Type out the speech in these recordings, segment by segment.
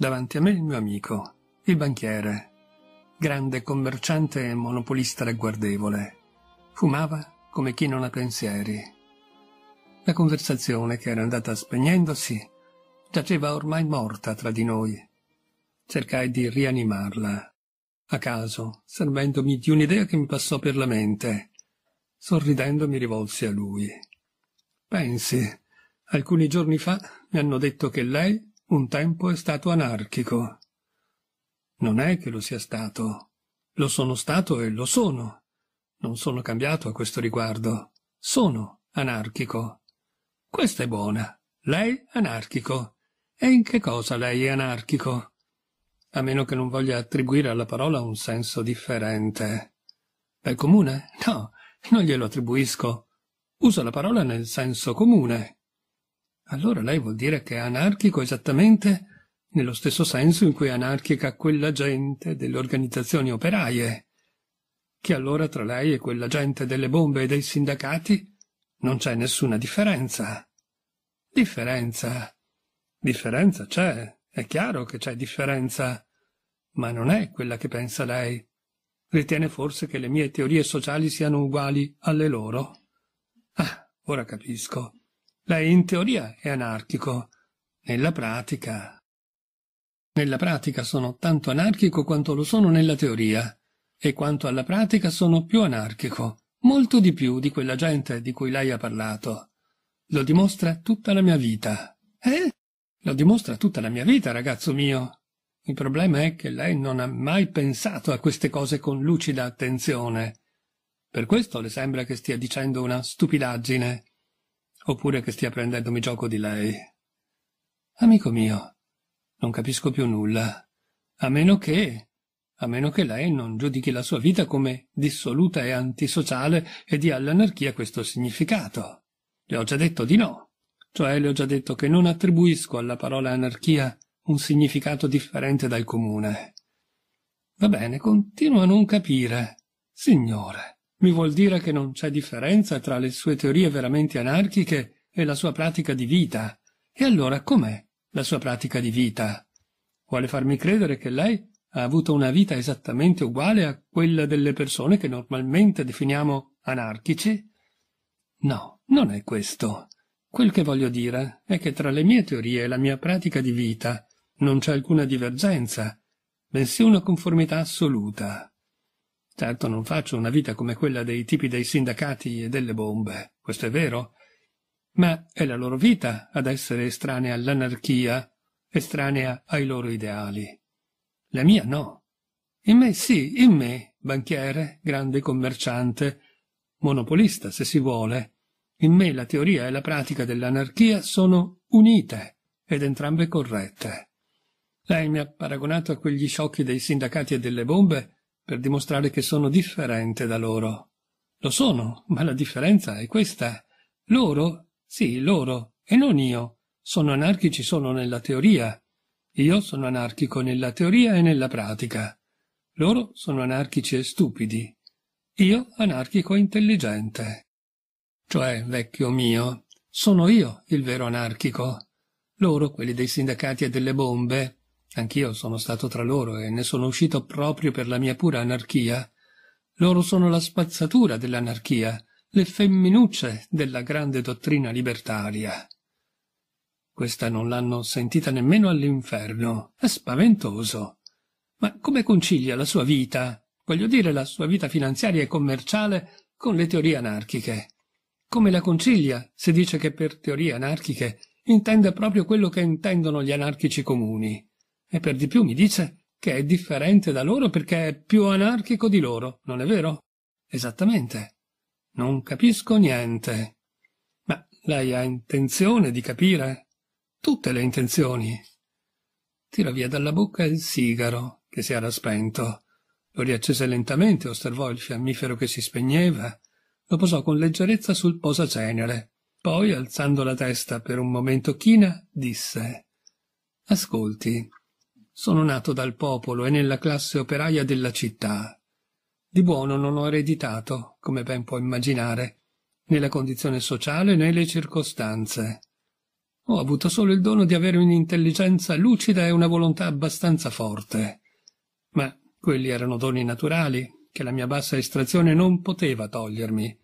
Davanti a me il mio amico, il banchiere, grande commerciante e monopolista ragguardevole. Fumava come chi non ha pensieri. La conversazione che era andata spegnendosi giaceva ormai morta tra di noi. Cercai di rianimarla, a caso, servendomi di un'idea che mi passò per la mente. Sorridendo mi rivolsi a lui. Pensi, alcuni giorni fa mi hanno detto che lei un tempo è stato anarchico. Non è che lo sia stato. Lo sono stato e lo sono. Non sono cambiato a questo riguardo. Sono anarchico. Questa è buona. Lei anarchico. E in che cosa lei è anarchico? A meno che non voglia attribuire alla parola un senso differente. Del comune? No, non glielo attribuisco. Uso la parola nel senso comune. Allora lei vuol dire che è anarchico esattamente nello stesso senso in cui è anarchica quella gente delle organizzazioni operaie, che allora tra lei e quella gente delle bombe e dei sindacati non c'è nessuna differenza. Differenza. Differenza c'è, è chiaro che c'è differenza, ma non è quella che pensa lei. Ritiene forse che le mie teorie sociali siano uguali alle loro? Ah, ora capisco. Lei in teoria è anarchico, nella pratica. Nella pratica sono tanto anarchico quanto lo sono nella teoria, e quanto alla pratica sono più anarchico, molto di più di quella gente di cui lei ha parlato. Lo dimostra tutta la mia vita. Eh? Lo dimostra tutta la mia vita, ragazzo mio. Il problema è che lei non ha mai pensato a queste cose con lucida attenzione. Per questo le sembra che stia dicendo una stupidaggine oppure che stia prendendomi gioco di lei. Amico mio, non capisco più nulla, a meno che, a meno che lei non giudichi la sua vita come dissoluta e antisociale e dia all'anarchia questo significato. Le ho già detto di no, cioè le ho già detto che non attribuisco alla parola anarchia un significato differente dal comune. Va bene, continuo a non capire. Signore, mi vuol dire che non c'è differenza tra le sue teorie veramente anarchiche e la sua pratica di vita. E allora com'è la sua pratica di vita? Vuole farmi credere che lei ha avuto una vita esattamente uguale a quella delle persone che normalmente definiamo anarchici? No, non è questo. Quel che voglio dire è che tra le mie teorie e la mia pratica di vita non c'è alcuna divergenza, bensì una conformità assoluta. Certo, non faccio una vita come quella dei tipi dei sindacati e delle bombe, questo è vero. Ma è la loro vita ad essere estranea all'anarchia, estranea ai loro ideali. La mia no. In me sì, in me, banchiere, grande commerciante, monopolista se si vuole, in me la teoria e la pratica dell'anarchia sono unite ed entrambe corrette. Lei mi ha paragonato a quegli sciocchi dei sindacati e delle bombe per dimostrare che sono differente da loro. Lo sono, ma la differenza è questa. Loro, sì, loro, e non io, sono anarchici solo nella teoria. Io sono anarchico nella teoria e nella pratica. Loro sono anarchici e stupidi. Io anarchico intelligente. Cioè, vecchio mio, sono io il vero anarchico. Loro, quelli dei sindacati e delle bombe, Anch'io sono stato tra loro e ne sono uscito proprio per la mia pura anarchia. Loro sono la spazzatura dell'anarchia, le femminucce della grande dottrina libertaria. Questa non l'hanno sentita nemmeno all'inferno. È spaventoso. Ma come concilia la sua vita, voglio dire la sua vita finanziaria e commerciale, con le teorie anarchiche? Come la concilia se dice che per teorie anarchiche intende proprio quello che intendono gli anarchici comuni? E per di più mi dice che è differente da loro perché è più anarchico di loro, non è vero? Esattamente. Non capisco niente. Ma lei ha intenzione di capire? Tutte le intenzioni. Tira via dalla bocca il sigaro che si era spento. Lo riaccese lentamente, osservò il fiammifero che si spegneva, lo posò con leggerezza sul posacenere. Poi, alzando la testa per un momento china, disse Ascolti, sono nato dal popolo e nella classe operaia della città. Di buono non ho ereditato, come ben può immaginare, né la condizione sociale né le circostanze. Ho avuto solo il dono di avere un'intelligenza lucida e una volontà abbastanza forte. Ma quelli erano doni naturali che la mia bassa estrazione non poteva togliermi.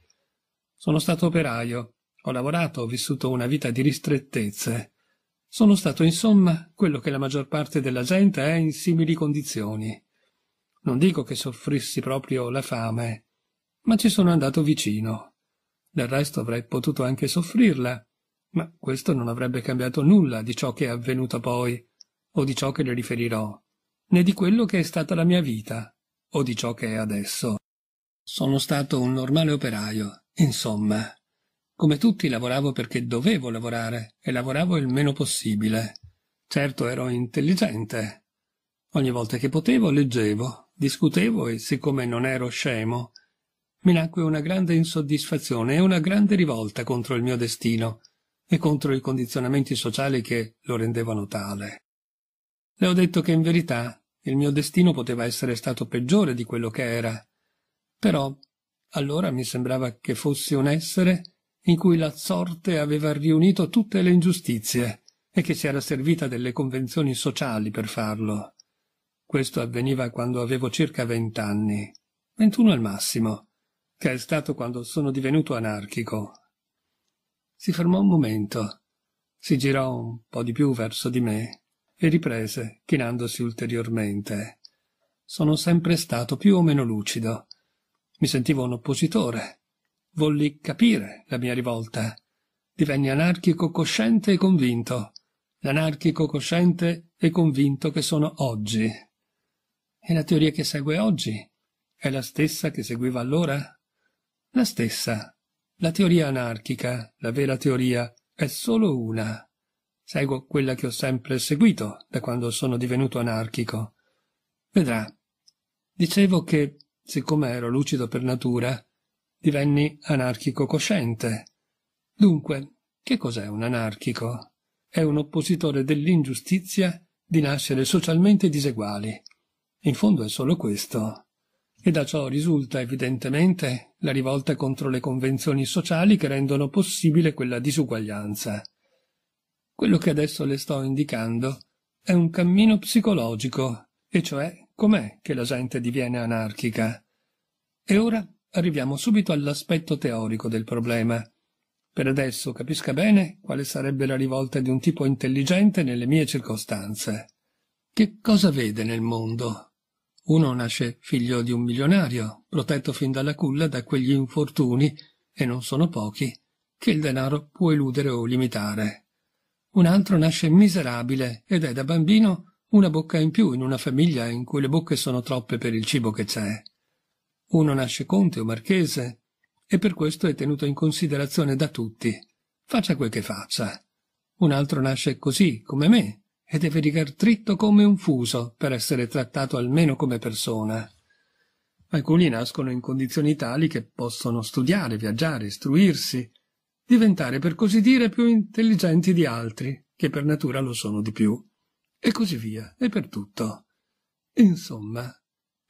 Sono stato operaio, ho lavorato, ho vissuto una vita di ristrettezze. Sono stato insomma quello che la maggior parte della gente è in simili condizioni. Non dico che soffrissi proprio la fame, ma ci sono andato vicino. Del resto avrei potuto anche soffrirla, ma questo non avrebbe cambiato nulla di ciò che è avvenuto poi, o di ciò che le riferirò, né di quello che è stata la mia vita, o di ciò che è adesso. Sono stato un normale operaio, insomma, come tutti lavoravo perché dovevo lavorare e lavoravo il meno possibile. Certo ero intelligente. Ogni volta che potevo leggevo, discutevo e siccome non ero scemo, mi nacque una grande insoddisfazione e una grande rivolta contro il mio destino e contro i condizionamenti sociali che lo rendevano tale. Le ho detto che in verità il mio destino poteva essere stato peggiore di quello che era, però allora mi sembrava che fossi un essere in cui la sorte aveva riunito tutte le ingiustizie e che si era servita delle convenzioni sociali per farlo. Questo avveniva quando avevo circa vent'anni, ventuno al massimo, che è stato quando sono divenuto anarchico. Si fermò un momento, si girò un po' di più verso di me e riprese, chinandosi ulteriormente. Sono sempre stato più o meno lucido. Mi sentivo un oppositore, Volli capire la mia rivolta. Divenni anarchico cosciente e convinto, l'anarchico cosciente e convinto che sono oggi. E la teoria che segue oggi è la stessa che seguiva allora? La stessa. La teoria anarchica, la vera teoria, è solo una. Seguo quella che ho sempre seguito da quando sono divenuto anarchico. Vedrà. Dicevo che, siccome ero lucido per natura, Divenni anarchico cosciente. Dunque, che cos'è un anarchico? È un oppositore dell'ingiustizia di nascere socialmente diseguali. In fondo è solo questo. E da ciò risulta evidentemente la rivolta contro le convenzioni sociali che rendono possibile quella disuguaglianza. Quello che adesso le sto indicando è un cammino psicologico, e cioè com'è che la gente diviene anarchica. E ora arriviamo subito all'aspetto teorico del problema. Per adesso capisca bene quale sarebbe la rivolta di un tipo intelligente nelle mie circostanze. Che cosa vede nel mondo? Uno nasce figlio di un milionario, protetto fin dalla culla da quegli infortuni, e non sono pochi, che il denaro può eludere o limitare. Un altro nasce miserabile ed è da bambino una bocca in più in una famiglia in cui le bocche sono troppe per il cibo che c'è. Uno nasce conte o marchese e per questo è tenuto in considerazione da tutti, faccia quel che faccia. Un altro nasce così, come me, e deve rigar dritto come un fuso per essere trattato almeno come persona. Alcuni nascono in condizioni tali che possono studiare, viaggiare, istruirsi, diventare per così dire più intelligenti di altri, che per natura lo sono di più, e così via, e per tutto. Insomma,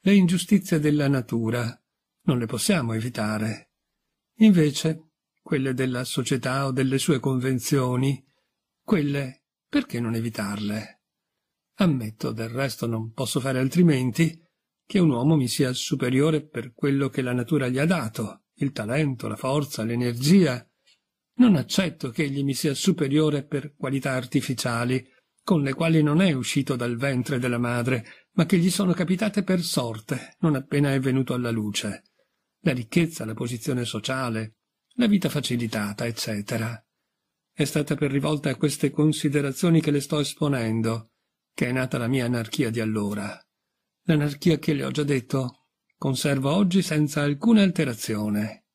le ingiustizie della natura non le possiamo evitare. Invece, quelle della società o delle sue convenzioni, quelle perché non evitarle? Ammetto, del resto non posso fare altrimenti, che un uomo mi sia superiore per quello che la natura gli ha dato, il talento, la forza, l'energia. Non accetto che egli mi sia superiore per qualità artificiali, con le quali non è uscito dal ventre della madre, ma che gli sono capitate per sorte, non appena è venuto alla luce. La ricchezza, la posizione sociale, la vita facilitata, eccetera. È stata per rivolta a queste considerazioni che le sto esponendo, che è nata la mia anarchia di allora. L'anarchia che le ho già detto, conservo oggi senza alcuna alterazione.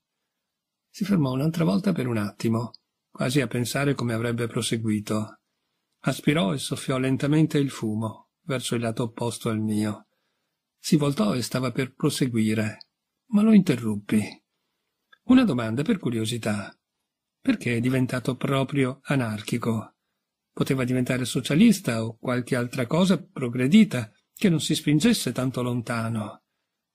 Si fermò un'altra volta per un attimo, quasi a pensare come avrebbe proseguito. Aspirò e soffiò lentamente il fumo verso il lato opposto al mio. Si voltò e stava per proseguire, ma lo interruppi. Una domanda per curiosità. Perché è diventato proprio anarchico? Poteva diventare socialista o qualche altra cosa progredita che non si spingesse tanto lontano.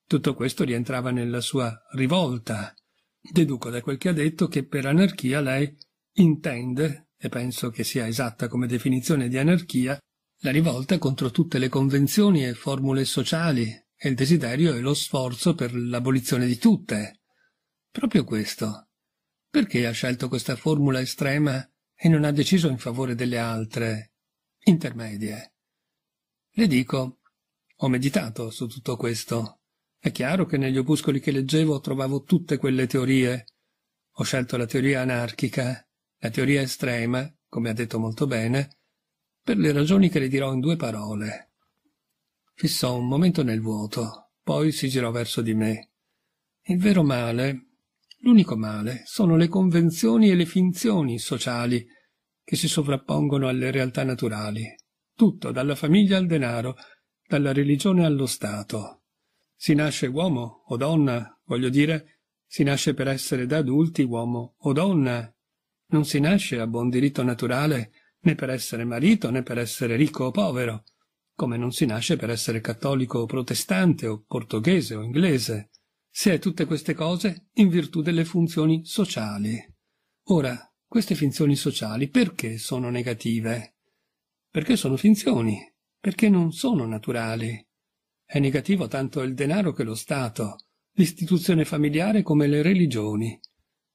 Tutto questo rientrava nella sua rivolta. Deduco da quel che ha detto che per anarchia lei intende, e penso che sia esatta come definizione di anarchia, la rivolta contro tutte le convenzioni e formule sociali e il desiderio e lo sforzo per l'abolizione di tutte. Proprio questo. Perché ha scelto questa formula estrema e non ha deciso in favore delle altre, intermedie? Le dico, ho meditato su tutto questo. È chiaro che negli opuscoli che leggevo trovavo tutte quelle teorie. Ho scelto la teoria anarchica, la teoria estrema, come ha detto molto bene, per le ragioni che le dirò in due parole. Fissò un momento nel vuoto, poi si girò verso di me. Il vero male, l'unico male, sono le convenzioni e le finzioni sociali che si sovrappongono alle realtà naturali. Tutto, dalla famiglia al denaro, dalla religione allo Stato. Si nasce uomo o donna, voglio dire, si nasce per essere da adulti uomo o donna. Non si nasce a buon diritto naturale né per essere marito né per essere ricco o povero, come non si nasce per essere cattolico o protestante o portoghese o inglese. Si è tutte queste cose in virtù delle funzioni sociali. Ora, queste finzioni sociali perché sono negative? Perché sono finzioni, perché non sono naturali. È negativo tanto il denaro che lo Stato, l'istituzione familiare come le religioni.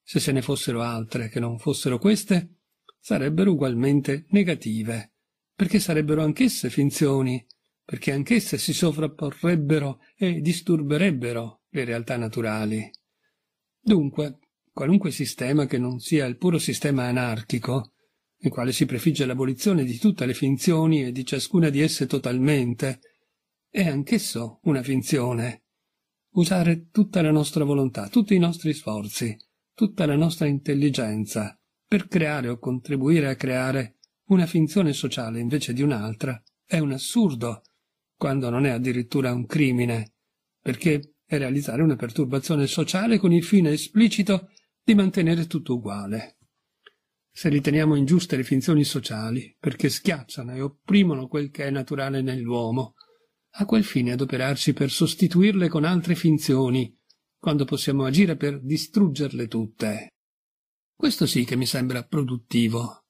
Se se ne fossero altre che non fossero queste, sarebbero ugualmente negative, perché sarebbero anch'esse finzioni, perché anch'esse si sovrapporrebbero e disturberebbero le realtà naturali. Dunque, qualunque sistema che non sia il puro sistema anarchico, il quale si prefigge l'abolizione di tutte le finzioni e di ciascuna di esse totalmente, è anch'esso una finzione. Usare tutta la nostra volontà, tutti i nostri sforzi, tutta la nostra intelligenza, per creare o contribuire a creare una finzione sociale invece di un'altra è un assurdo, quando non è addirittura un crimine, perché è realizzare una perturbazione sociale con il fine esplicito di mantenere tutto uguale. Se riteniamo ingiuste le finzioni sociali, perché schiacciano e opprimono quel che è naturale nell'uomo, a quel fine adoperarci per sostituirle con altre finzioni, quando possiamo agire per distruggerle tutte. Questo sì che mi sembra produttivo.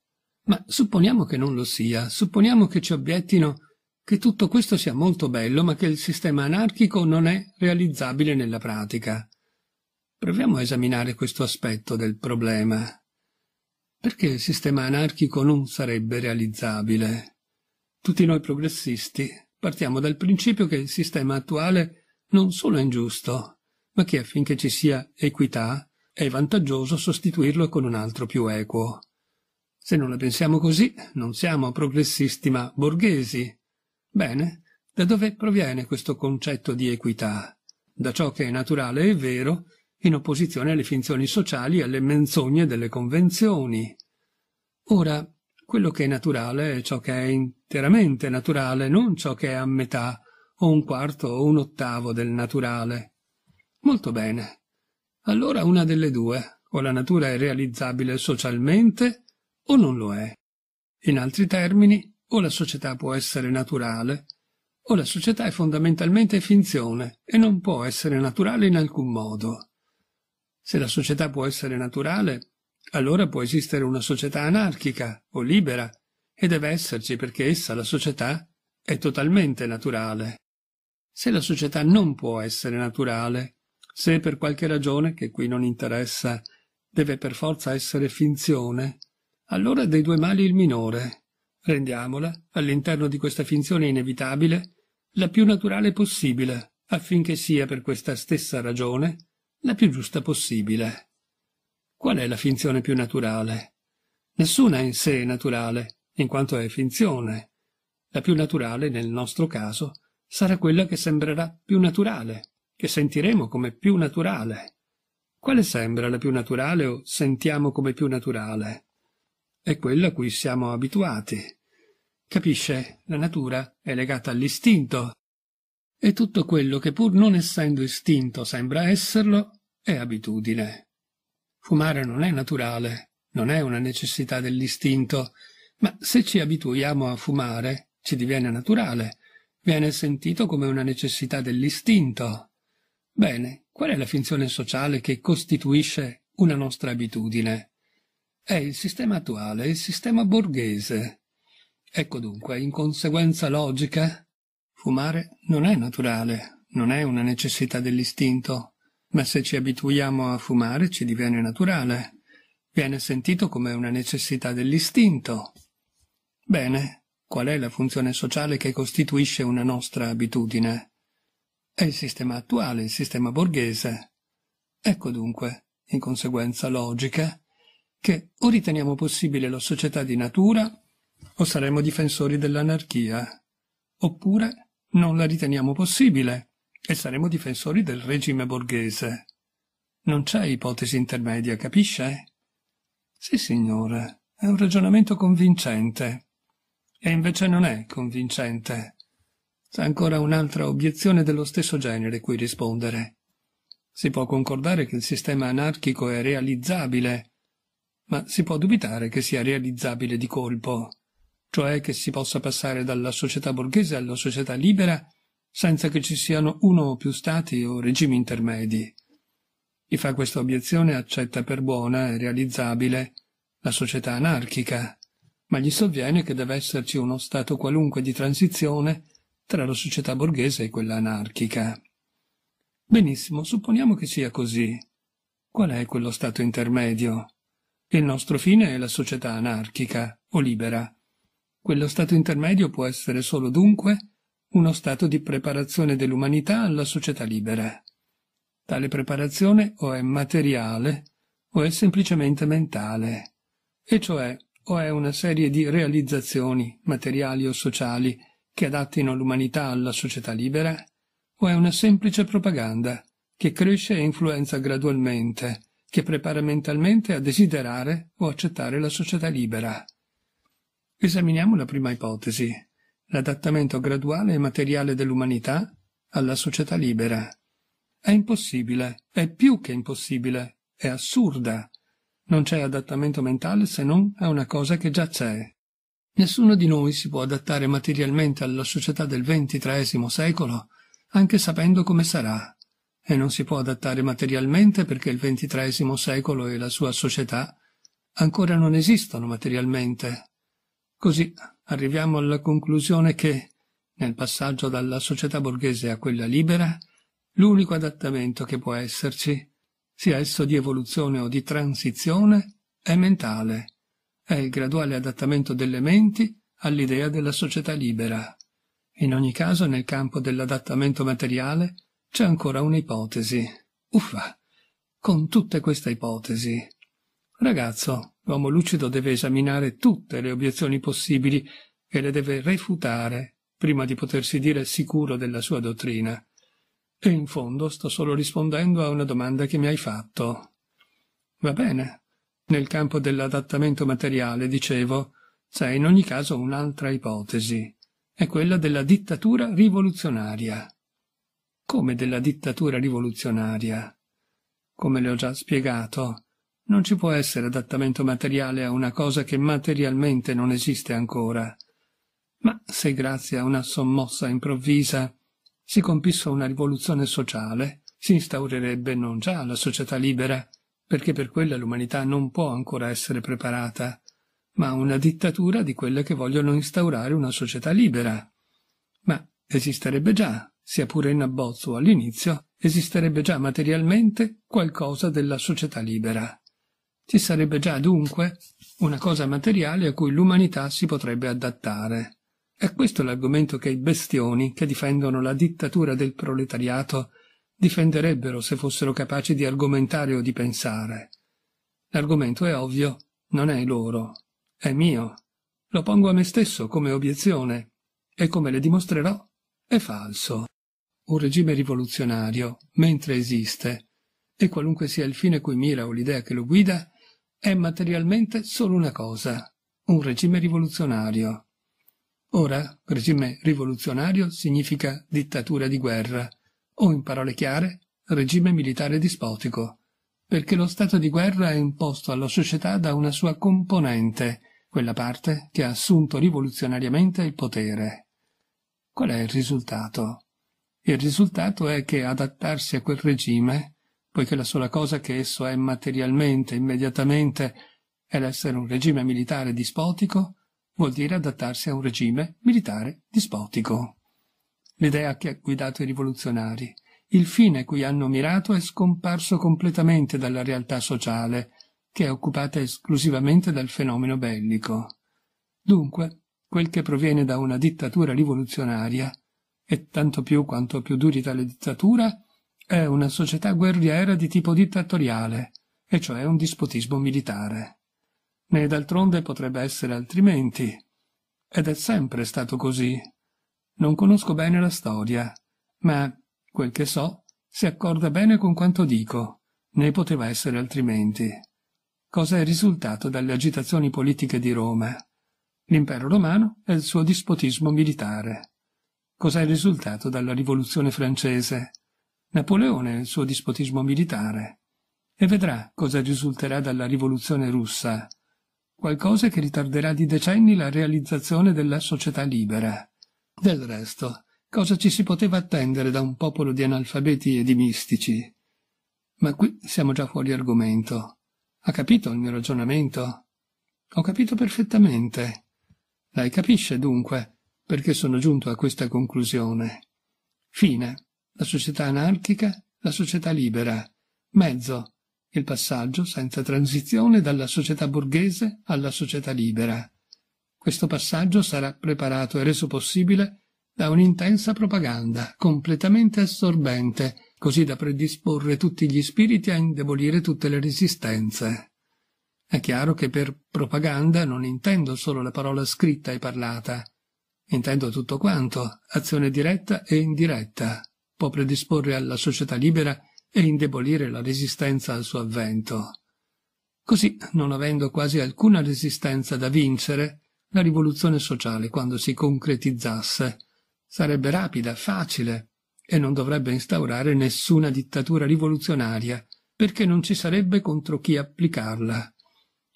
Ma supponiamo che non lo sia, supponiamo che ci obiettino che tutto questo sia molto bello, ma che il sistema anarchico non è realizzabile nella pratica. Proviamo a esaminare questo aspetto del problema. Perché il sistema anarchico non sarebbe realizzabile? Tutti noi progressisti partiamo dal principio che il sistema attuale non solo è ingiusto, ma che affinché ci sia equità è vantaggioso sostituirlo con un altro più equo. Se non la pensiamo così, non siamo progressisti ma borghesi. Bene, da dove proviene questo concetto di equità? Da ciò che è naturale e vero, in opposizione alle finzioni sociali e alle menzogne delle convenzioni. Ora, quello che è naturale è ciò che è interamente naturale, non ciò che è a metà, o un quarto o un ottavo del naturale. Molto bene, allora una delle due, o la natura è realizzabile socialmente o non lo è. In altri termini, o la società può essere naturale, o la società è fondamentalmente finzione e non può essere naturale in alcun modo. Se la società può essere naturale, allora può esistere una società anarchica o libera, e deve esserci perché essa, la società, è totalmente naturale. Se la società non può essere naturale, se per qualche ragione, che qui non interessa, deve per forza essere finzione, allora dei due mali il minore. Rendiamola, all'interno di questa finzione inevitabile, la più naturale possibile, affinché sia per questa stessa ragione la più giusta possibile. Qual è la finzione più naturale? Nessuna in sé è naturale, in quanto è finzione. La più naturale, nel nostro caso, sarà quella che sembrerà più naturale, che sentiremo come più naturale. Quale sembra la più naturale o sentiamo come più naturale? È quella a cui siamo abituati. Capisce? La natura è legata all'istinto. E tutto quello che pur non essendo istinto sembra esserlo è abitudine. Fumare non è naturale, non è una necessità dell'istinto, ma se ci abituiamo a fumare ci diviene naturale, viene sentito come una necessità dell'istinto. Bene, qual è la finzione sociale che costituisce una nostra abitudine? È il sistema attuale, il sistema borghese. Ecco dunque, in conseguenza logica, fumare non è naturale, non è una necessità dell'istinto, ma se ci abituiamo a fumare ci diviene naturale, viene sentito come una necessità dell'istinto. Bene, qual è la funzione sociale che costituisce una nostra abitudine? È il sistema attuale, il sistema borghese. Ecco dunque, in conseguenza logica, che o riteniamo possibile la società di natura o saremo difensori dell'anarchia, oppure non la riteniamo possibile e saremo difensori del regime borghese. Non c'è ipotesi intermedia, capisce? Sì, signore, è un ragionamento convincente. E invece non è convincente. C'è ancora un'altra obiezione dello stesso genere cui rispondere. Si può concordare che il sistema anarchico è realizzabile, ma si può dubitare che sia realizzabile di colpo, cioè che si possa passare dalla società borghese alla società libera senza che ci siano uno o più stati o regimi intermedi. Chi fa questa obiezione accetta per buona e realizzabile la società anarchica, ma gli sovviene che deve esserci uno stato qualunque di transizione tra la società borghese e quella anarchica. Benissimo, supponiamo che sia così. Qual è quello stato intermedio? Il nostro fine è la società anarchica o libera. Quello stato intermedio può essere solo dunque uno stato di preparazione dell'umanità alla società libera. Tale preparazione o è materiale o è semplicemente mentale, e cioè o è una serie di realizzazioni materiali o sociali che adattino l'umanità alla società libera, o è una semplice propaganda che cresce e influenza gradualmente, che prepara mentalmente a desiderare o accettare la società libera. Esaminiamo la prima ipotesi, l'adattamento graduale e materiale dell'umanità alla società libera. È impossibile, è più che impossibile, è assurda. Non c'è adattamento mentale se non a una cosa che già c'è. Nessuno di noi si può adattare materialmente alla società del XXIII secolo, anche sapendo come sarà, e non si può adattare materialmente perché il XXIII secolo e la sua società ancora non esistono materialmente. Così arriviamo alla conclusione che, nel passaggio dalla società borghese a quella libera, l'unico adattamento che può esserci, sia esso di evoluzione o di transizione, è mentale è il graduale adattamento delle menti all'idea della società libera. In ogni caso, nel campo dell'adattamento materiale c'è ancora un'ipotesi. Uffa! Con tutte queste ipotesi. Ragazzo, l'uomo lucido deve esaminare tutte le obiezioni possibili e le deve refutare prima di potersi dire sicuro della sua dottrina. E in fondo sto solo rispondendo a una domanda che mi hai fatto. Va bene, nel campo dell'adattamento materiale, dicevo, c'è in ogni caso un'altra ipotesi. È quella della dittatura rivoluzionaria. Come della dittatura rivoluzionaria? Come le ho già spiegato, non ci può essere adattamento materiale a una cosa che materialmente non esiste ancora. Ma se grazie a una sommossa improvvisa si compisse una rivoluzione sociale, si instaurerebbe non già la società libera, perché per quella l'umanità non può ancora essere preparata, ma una dittatura di quelle che vogliono instaurare una società libera. Ma esisterebbe già, sia pure in abbozzo all'inizio, esisterebbe già materialmente qualcosa della società libera. Ci sarebbe già dunque una cosa materiale a cui l'umanità si potrebbe adattare. È questo l'argomento che i bestioni che difendono la dittatura del proletariato difenderebbero se fossero capaci di argomentare o di pensare. L'argomento è ovvio, non è loro, è mio. Lo pongo a me stesso come obiezione e come le dimostrerò è falso. Un regime rivoluzionario, mentre esiste, e qualunque sia il fine cui mira o l'idea che lo guida, è materialmente solo una cosa, un regime rivoluzionario. Ora, regime rivoluzionario significa dittatura di guerra, o in parole chiare regime militare dispotico, perché lo stato di guerra è imposto alla società da una sua componente, quella parte che ha assunto rivoluzionariamente il potere. Qual è il risultato? Il risultato è che adattarsi a quel regime, poiché la sola cosa che esso è materialmente, immediatamente, è l'essere un regime militare dispotico, vuol dire adattarsi a un regime militare dispotico l'idea che ha guidato i rivoluzionari. Il fine cui hanno mirato è scomparso completamente dalla realtà sociale, che è occupata esclusivamente dal fenomeno bellico. Dunque, quel che proviene da una dittatura rivoluzionaria, e tanto più quanto più duri tale dittatura, è una società guerriera di tipo dittatoriale, e cioè un dispotismo militare. Né d'altronde potrebbe essere altrimenti. Ed è sempre stato così, non conosco bene la storia, ma, quel che so, si accorda bene con quanto dico, né poteva essere altrimenti. Cosa è risultato dalle agitazioni politiche di Roma? L'impero romano e il suo dispotismo militare. Cosa è risultato dalla rivoluzione francese? Napoleone e il suo dispotismo militare. E vedrà cosa risulterà dalla rivoluzione russa. Qualcosa che ritarderà di decenni la realizzazione della società libera del resto, cosa ci si poteva attendere da un popolo di analfabeti e di mistici? Ma qui siamo già fuori argomento. Ha capito il mio ragionamento? Ho capito perfettamente. Lei capisce dunque perché sono giunto a questa conclusione. Fine. La società anarchica, la società libera. Mezzo. Il passaggio senza transizione dalla società borghese alla società libera. Questo passaggio sarà preparato e reso possibile da un'intensa propaganda, completamente assorbente, così da predisporre tutti gli spiriti a indebolire tutte le resistenze. È chiaro che per propaganda non intendo solo la parola scritta e parlata, intendo tutto quanto, azione diretta e indiretta, può predisporre alla società libera e indebolire la resistenza al suo avvento. Così, non avendo quasi alcuna resistenza da vincere, la rivoluzione sociale, quando si concretizzasse, sarebbe rapida, facile e non dovrebbe instaurare nessuna dittatura rivoluzionaria, perché non ci sarebbe contro chi applicarla.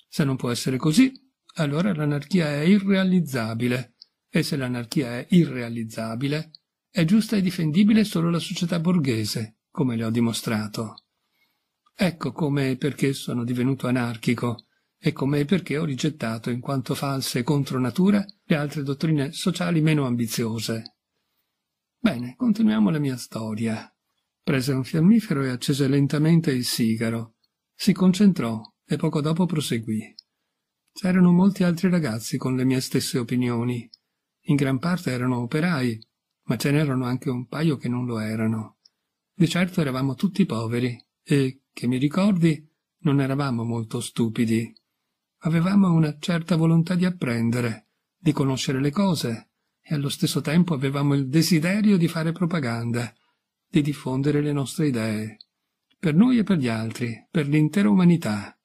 Se non può essere così, allora l'anarchia è irrealizzabile, e se l'anarchia è irrealizzabile, è giusta e difendibile solo la società borghese, come le ho dimostrato. Ecco come e perché sono divenuto anarchico, e come e perché ho rigettato in quanto false e contro natura le altre dottrine sociali meno ambiziose. Bene, continuiamo la mia storia. Prese un fiammifero e accese lentamente il sigaro. Si concentrò e poco dopo proseguì. C'erano molti altri ragazzi con le mie stesse opinioni. In gran parte erano operai, ma ce n'erano anche un paio che non lo erano. Di certo eravamo tutti poveri e, che mi ricordi, non eravamo molto stupidi avevamo una certa volontà di apprendere, di conoscere le cose e allo stesso tempo avevamo il desiderio di fare propaganda, di diffondere le nostre idee, per noi e per gli altri, per l'intera umanità.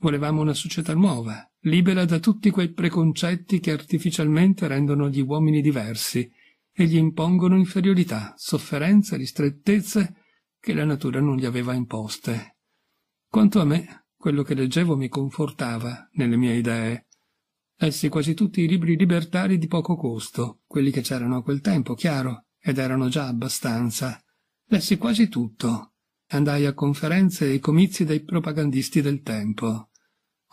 Volevamo una società nuova, libera da tutti quei preconcetti che artificialmente rendono gli uomini diversi e gli impongono inferiorità, sofferenze, ristrettezze che la natura non gli aveva imposte. Quanto a me, quello che leggevo mi confortava nelle mie idee. Lessi quasi tutti i libri libertari di poco costo, quelli che c'erano a quel tempo, chiaro, ed erano già abbastanza. Lessi quasi tutto. Andai a conferenze e comizi dei propagandisti del tempo.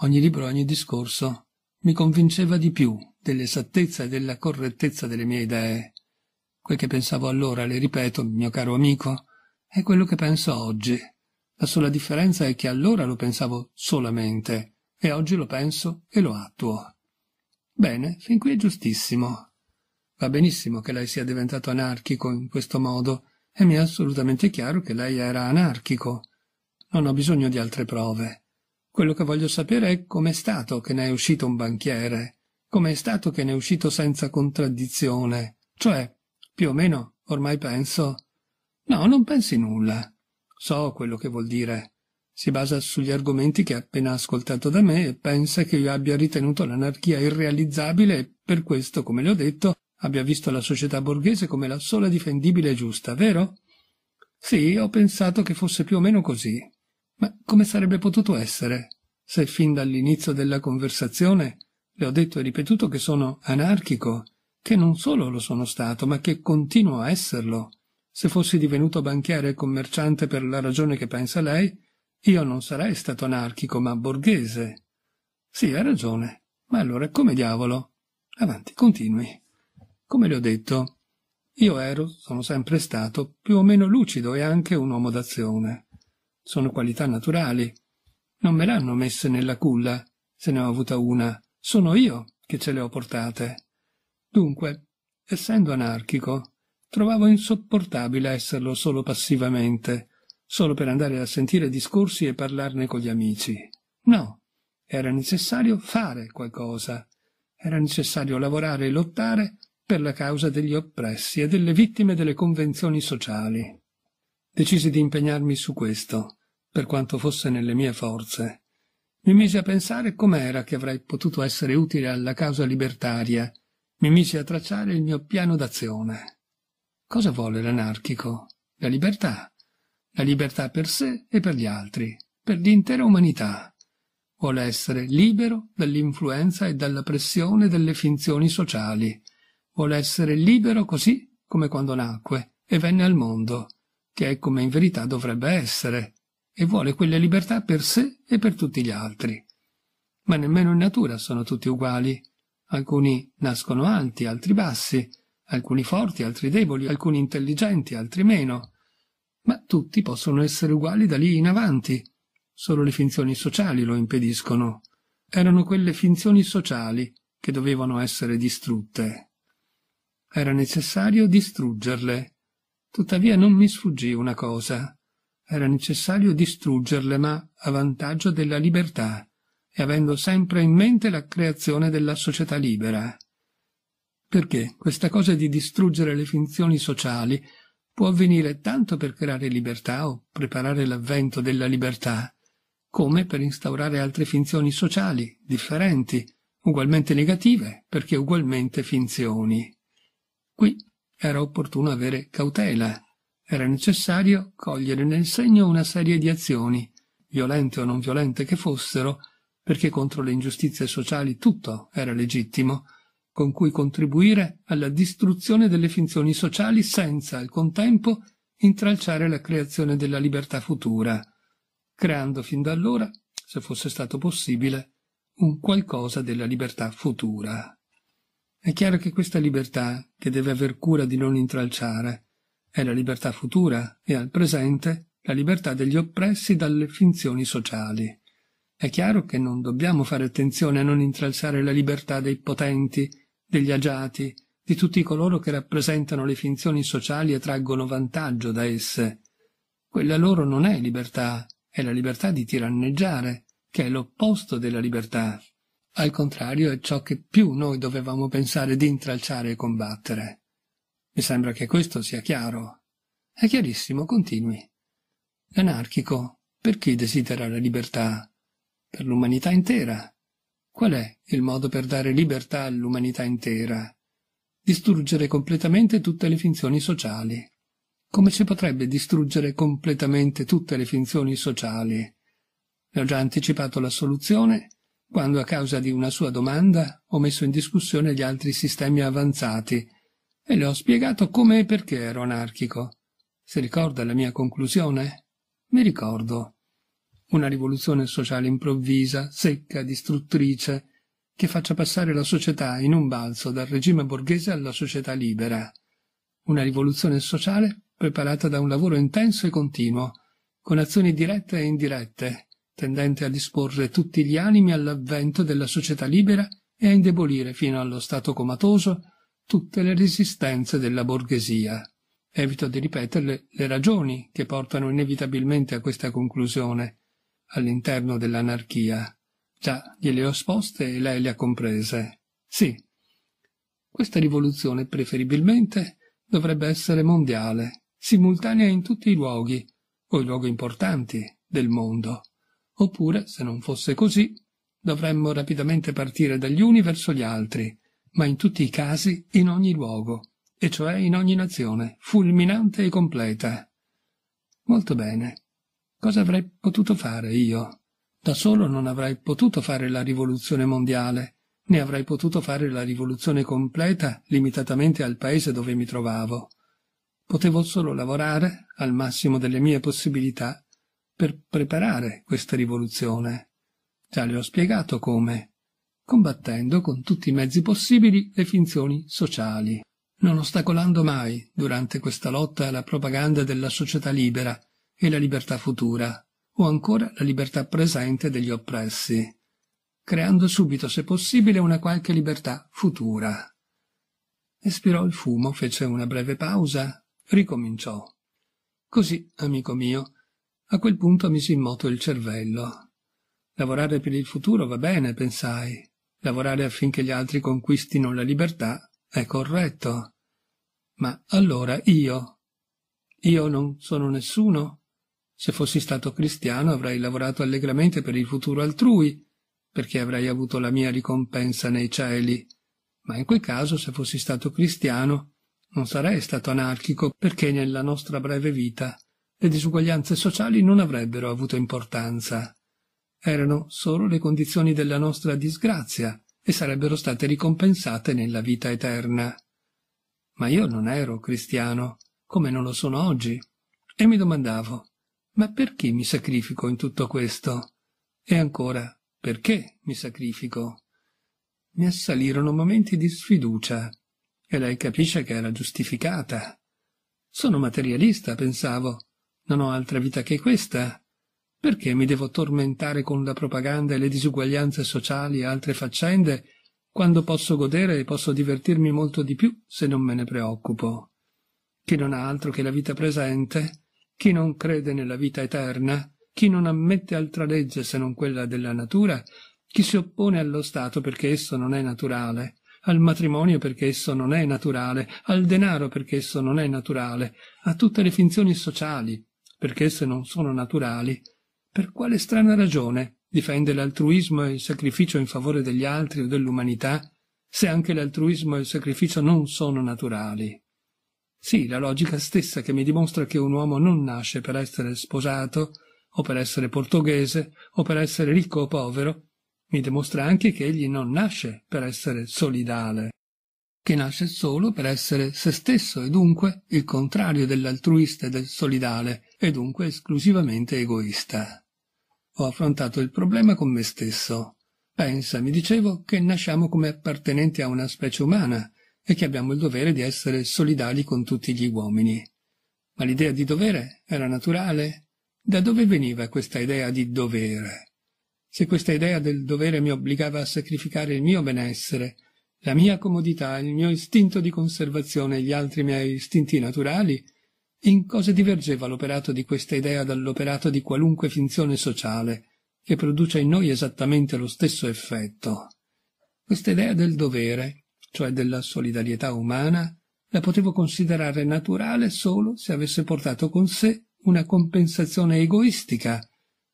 Ogni libro, ogni discorso mi convinceva di più dell'esattezza e della correttezza delle mie idee. Quel che pensavo allora, le ripeto, mio caro amico, è quello che penso oggi. La sola differenza è che allora lo pensavo solamente e oggi lo penso e lo attuo. Bene, fin qui è giustissimo. Va benissimo che lei sia diventato anarchico in questo modo e mi è assolutamente chiaro che lei era anarchico. Non ho bisogno di altre prove. Quello che voglio sapere è com'è stato che ne è uscito un banchiere, com'è stato che ne è uscito senza contraddizione, cioè, più o meno, ormai penso. No, non pensi nulla. So quello che vuol dire. Si basa sugli argomenti che ha appena ascoltato da me e pensa che io abbia ritenuto l'anarchia irrealizzabile e per questo, come le ho detto, abbia visto la società borghese come la sola difendibile e giusta, vero? Sì, ho pensato che fosse più o meno così. Ma come sarebbe potuto essere? Se fin dall'inizio della conversazione le ho detto e ripetuto che sono anarchico, che non solo lo sono stato, ma che continuo a esserlo, se fossi divenuto banchiere e commerciante per la ragione che pensa lei, io non sarei stato anarchico, ma borghese. Sì, ha ragione. Ma allora come diavolo? Avanti, continui. Come le ho detto, io ero, sono sempre stato, più o meno lucido e anche un uomo d'azione. Sono qualità naturali. Non me l'hanno messe nella culla, se ne ho avuta una. Sono io che ce le ho portate. Dunque, essendo anarchico, Trovavo insopportabile esserlo solo passivamente, solo per andare a sentire discorsi e parlarne con gli amici. No, era necessario fare qualcosa. Era necessario lavorare e lottare per la causa degli oppressi e delle vittime delle convenzioni sociali. Decisi di impegnarmi su questo, per quanto fosse nelle mie forze. Mi misi a pensare com'era che avrei potuto essere utile alla causa libertaria. Mi misi a tracciare il mio piano d'azione. Cosa vuole l'anarchico? La libertà. La libertà per sé e per gli altri, per l'intera umanità. Vuole essere libero dall'influenza e dalla pressione delle finzioni sociali. Vuole essere libero così come quando nacque e venne al mondo, che è come in verità dovrebbe essere, e vuole quella libertà per sé e per tutti gli altri. Ma nemmeno in natura sono tutti uguali. Alcuni nascono alti, altri bassi, alcuni forti, altri deboli, alcuni intelligenti, altri meno. Ma tutti possono essere uguali da lì in avanti. Solo le finzioni sociali lo impediscono. Erano quelle finzioni sociali che dovevano essere distrutte. Era necessario distruggerle. Tuttavia non mi sfuggì una cosa. Era necessario distruggerle, ma a vantaggio della libertà, e avendo sempre in mente la creazione della società libera. Perché questa cosa di distruggere le finzioni sociali può avvenire tanto per creare libertà o preparare l'avvento della libertà, come per instaurare altre finzioni sociali, differenti, ugualmente negative, perché ugualmente finzioni. Qui era opportuno avere cautela, era necessario cogliere nel segno una serie di azioni, violente o non violente che fossero, perché contro le ingiustizie sociali tutto era legittimo, con cui contribuire alla distruzione delle finzioni sociali senza al contempo intralciare la creazione della libertà futura, creando fin da allora, se fosse stato possibile, un qualcosa della libertà futura. È chiaro che questa libertà, che deve aver cura di non intralciare, è la libertà futura e al presente la libertà degli oppressi dalle finzioni sociali. È chiaro che non dobbiamo fare attenzione a non intralciare la libertà dei potenti degli agiati, di tutti coloro che rappresentano le finzioni sociali e traggono vantaggio da esse. Quella loro non è libertà, è la libertà di tiranneggiare, che è l'opposto della libertà. Al contrario è ciò che più noi dovevamo pensare di intralciare e combattere. Mi sembra che questo sia chiaro. È chiarissimo, continui. L'anarchico, perché desidera la libertà? Per l'umanità intera. Qual è il modo per dare libertà all'umanità intera? Distruggere completamente tutte le finzioni sociali. Come si potrebbe distruggere completamente tutte le finzioni sociali? Ne ho già anticipato la soluzione quando a causa di una sua domanda ho messo in discussione gli altri sistemi avanzati e le ho spiegato come e perché ero anarchico. Si ricorda la mia conclusione? Mi ricordo una rivoluzione sociale improvvisa, secca, distruttrice, che faccia passare la società in un balzo dal regime borghese alla società libera. Una rivoluzione sociale preparata da un lavoro intenso e continuo, con azioni dirette e indirette, tendente a disporre tutti gli animi all'avvento della società libera e a indebolire fino allo stato comatoso tutte le resistenze della borghesia. Evito di ripeterle le ragioni che portano inevitabilmente a questa conclusione, all'interno dell'anarchia. Già, gliele ho esposte e lei le ha comprese. Sì. Questa rivoluzione, preferibilmente, dovrebbe essere mondiale, simultanea in tutti i luoghi, o i luoghi importanti del mondo. Oppure, se non fosse così, dovremmo rapidamente partire dagli uni verso gli altri, ma in tutti i casi in ogni luogo, e cioè in ogni nazione, fulminante e completa. Molto bene. Cosa avrei potuto fare io? Da solo non avrei potuto fare la rivoluzione mondiale, né avrei potuto fare la rivoluzione completa limitatamente al paese dove mi trovavo. Potevo solo lavorare, al massimo delle mie possibilità, per preparare questa rivoluzione. Già le ho spiegato come, combattendo con tutti i mezzi possibili le finzioni sociali, non ostacolando mai, durante questa lotta, la propaganda della società libera, e la libertà futura, o ancora la libertà presente degli oppressi, creando subito, se possibile, una qualche libertà futura. Espirò il fumo, fece una breve pausa, ricominciò. Così, amico mio, a quel punto misi in moto il cervello. Lavorare per il futuro va bene, pensai. Lavorare affinché gli altri conquistino la libertà è corretto. Ma allora io? Io non sono nessuno? Se fossi stato cristiano avrei lavorato allegramente per il futuro altrui, perché avrei avuto la mia ricompensa nei cieli. Ma in quel caso, se fossi stato cristiano, non sarei stato anarchico, perché nella nostra breve vita le disuguaglianze sociali non avrebbero avuto importanza. Erano solo le condizioni della nostra disgrazia e sarebbero state ricompensate nella vita eterna. Ma io non ero cristiano, come non lo sono oggi, e mi domandavo ma perché mi sacrifico in tutto questo? E ancora, perché mi sacrifico? Mi assalirono momenti di sfiducia, e lei capisce che era giustificata. Sono materialista, pensavo. Non ho altra vita che questa. Perché mi devo tormentare con la propaganda e le disuguaglianze sociali e altre faccende, quando posso godere e posso divertirmi molto di più se non me ne preoccupo? Che non ha altro che la vita presente, chi non crede nella vita eterna, chi non ammette altra legge se non quella della natura, chi si oppone allo Stato perché esso non è naturale, al matrimonio perché esso non è naturale, al denaro perché esso non è naturale, a tutte le finzioni sociali perché esse non sono naturali, per quale strana ragione difende l'altruismo e il sacrificio in favore degli altri o dell'umanità, se anche l'altruismo e il sacrificio non sono naturali? Sì, la logica stessa che mi dimostra che un uomo non nasce per essere sposato, o per essere portoghese, o per essere ricco o povero, mi dimostra anche che egli non nasce per essere solidale, che nasce solo per essere se stesso e dunque il contrario dell'altruista e del solidale, e dunque esclusivamente egoista. Ho affrontato il problema con me stesso. Pensa, mi dicevo, che nasciamo come appartenenti a una specie umana, e che abbiamo il dovere di essere solidali con tutti gli uomini. Ma l'idea di dovere era naturale? Da dove veniva questa idea di dovere? Se questa idea del dovere mi obbligava a sacrificare il mio benessere, la mia comodità, il mio istinto di conservazione e gli altri miei istinti naturali, in cosa divergeva l'operato di questa idea dall'operato di qualunque finzione sociale, che produce in noi esattamente lo stesso effetto? Questa idea del dovere cioè della solidarietà umana, la potevo considerare naturale solo se avesse portato con sé una compensazione egoistica,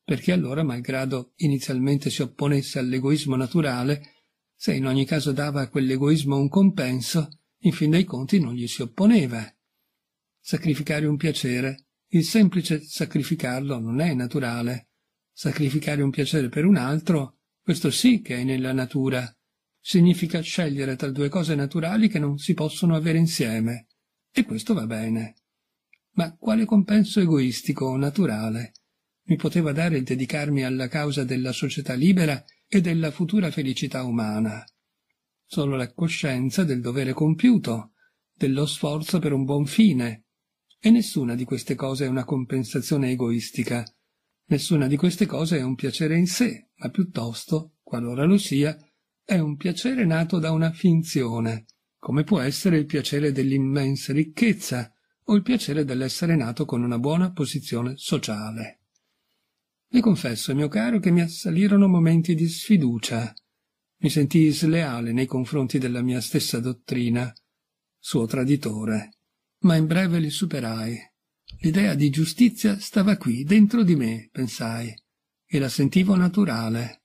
perché allora, malgrado inizialmente si opponesse all'egoismo naturale, se in ogni caso dava a quell'egoismo un compenso, in fin dei conti non gli si opponeva. Sacrificare un piacere, il semplice sacrificarlo non è naturale. Sacrificare un piacere per un altro, questo sì che è nella natura, significa scegliere tra due cose naturali che non si possono avere insieme, e questo va bene. Ma quale compenso egoistico o naturale mi poteva dare il dedicarmi alla causa della società libera e della futura felicità umana? Solo la coscienza del dovere compiuto, dello sforzo per un buon fine. E nessuna di queste cose è una compensazione egoistica. Nessuna di queste cose è un piacere in sé, ma piuttosto, qualora lo sia, è un piacere nato da una finzione, come può essere il piacere dell'immensa ricchezza o il piacere dell'essere nato con una buona posizione sociale. Le confesso, mio caro, che mi assalirono momenti di sfiducia. Mi sentii sleale nei confronti della mia stessa dottrina, suo traditore, ma in breve li superai. L'idea di giustizia stava qui, dentro di me, pensai, e la sentivo naturale.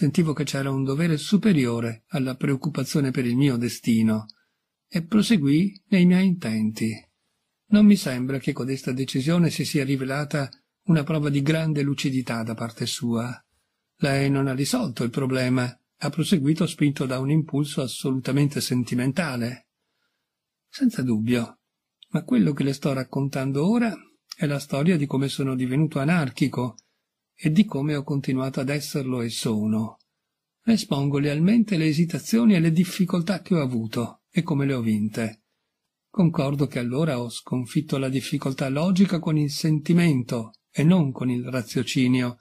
Sentivo che c'era un dovere superiore alla preoccupazione per il mio destino e proseguì nei miei intenti. Non mi sembra che codesta decisione si sia rivelata una prova di grande lucidità da parte sua. Lei non ha risolto il problema, ha proseguito spinto da un impulso assolutamente sentimentale. Senza dubbio, ma quello che le sto raccontando ora è la storia di come sono divenuto anarchico e di come ho continuato ad esserlo e sono. Espongo lealmente le esitazioni e le difficoltà che ho avuto e come le ho vinte. Concordo che allora ho sconfitto la difficoltà logica con il sentimento e non con il raziocinio.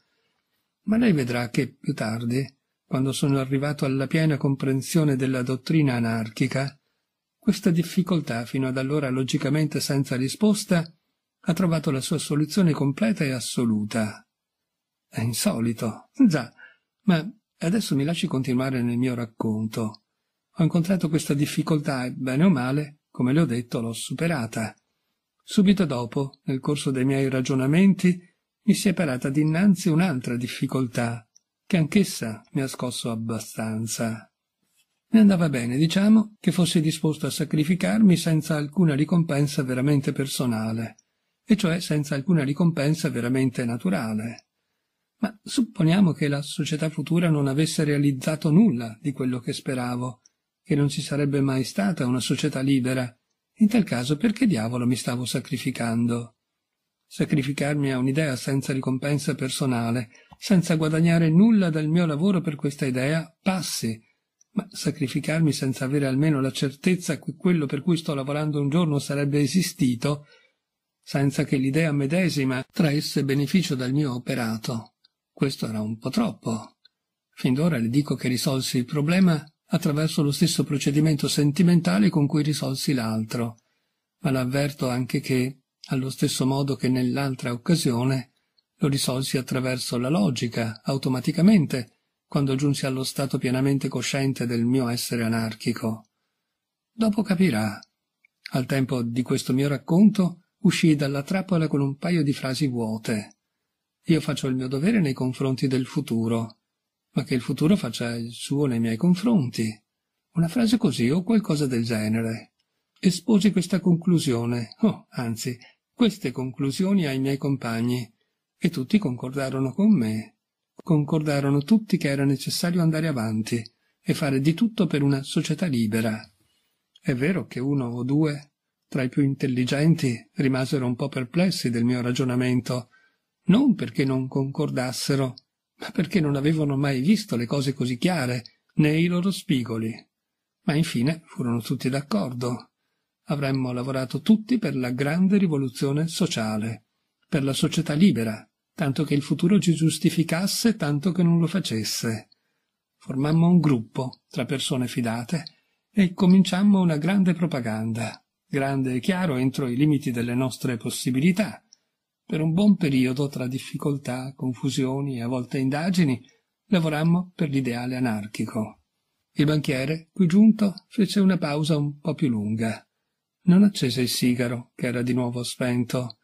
Ma lei vedrà che più tardi, quando sono arrivato alla piena comprensione della dottrina anarchica, questa difficoltà, fino ad allora logicamente senza risposta, ha trovato la sua soluzione completa e assoluta, è insolito. Già, ma adesso mi lasci continuare nel mio racconto. Ho incontrato questa difficoltà e, bene o male, come le ho detto, l'ho superata. Subito dopo, nel corso dei miei ragionamenti, mi si è parata dinanzi un'altra difficoltà, che anch'essa mi ha scosso abbastanza. Mi andava bene, diciamo, che fossi disposto a sacrificarmi senza alcuna ricompensa veramente personale, e cioè senza alcuna ricompensa veramente naturale. Ma supponiamo che la società futura non avesse realizzato nulla di quello che speravo, che non ci sarebbe mai stata una società libera. In tal caso perché diavolo mi stavo sacrificando? Sacrificarmi a un'idea senza ricompensa personale, senza guadagnare nulla dal mio lavoro per questa idea, passi, ma sacrificarmi senza avere almeno la certezza che quello per cui sto lavorando un giorno sarebbe esistito, senza che l'idea medesima traesse beneficio dal mio operato, questo era un po' troppo. Fin d'ora le dico che risolsi il problema attraverso lo stesso procedimento sentimentale con cui risolsi l'altro, ma l'avverto anche che, allo stesso modo che nell'altra occasione, lo risolsi attraverso la logica, automaticamente, quando giunsi allo stato pienamente cosciente del mio essere anarchico. Dopo capirà. Al tempo di questo mio racconto uscii dalla trappola con un paio di frasi vuote. Io faccio il mio dovere nei confronti del futuro, ma che il futuro faccia il suo nei miei confronti. Una frase così o qualcosa del genere. Esposi questa conclusione, oh, anzi, queste conclusioni ai miei compagni, e tutti concordarono con me. Concordarono tutti che era necessario andare avanti e fare di tutto per una società libera. È vero che uno o due, tra i più intelligenti, rimasero un po' perplessi del mio ragionamento non perché non concordassero, ma perché non avevano mai visto le cose così chiare, nei loro spigoli. Ma infine furono tutti d'accordo. Avremmo lavorato tutti per la grande rivoluzione sociale, per la società libera, tanto che il futuro ci giustificasse tanto che non lo facesse. Formammo un gruppo tra persone fidate e cominciammo una grande propaganda, grande e chiaro entro i limiti delle nostre possibilità, per un buon periodo, tra difficoltà, confusioni e a volte indagini, lavorammo per l'ideale anarchico. Il banchiere, qui giunto, fece una pausa un po' più lunga. Non accese il sigaro, che era di nuovo spento.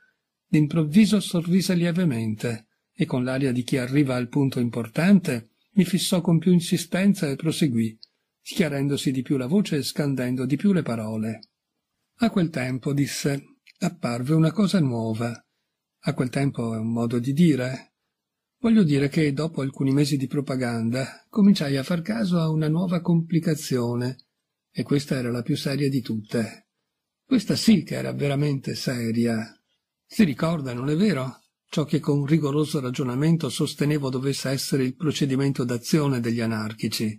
D'improvviso sorrise lievemente e con l'aria di chi arriva al punto importante mi fissò con più insistenza e proseguì, schiarendosi di più la voce e scandendo di più le parole. A quel tempo, disse, apparve una cosa nuova, a quel tempo è un modo di dire. Voglio dire che dopo alcuni mesi di propaganda cominciai a far caso a una nuova complicazione, e questa era la più seria di tutte. Questa sì che era veramente seria. Si ricorda, non è vero? Ciò che con rigoroso ragionamento sostenevo dovesse essere il procedimento d'azione degli anarchici.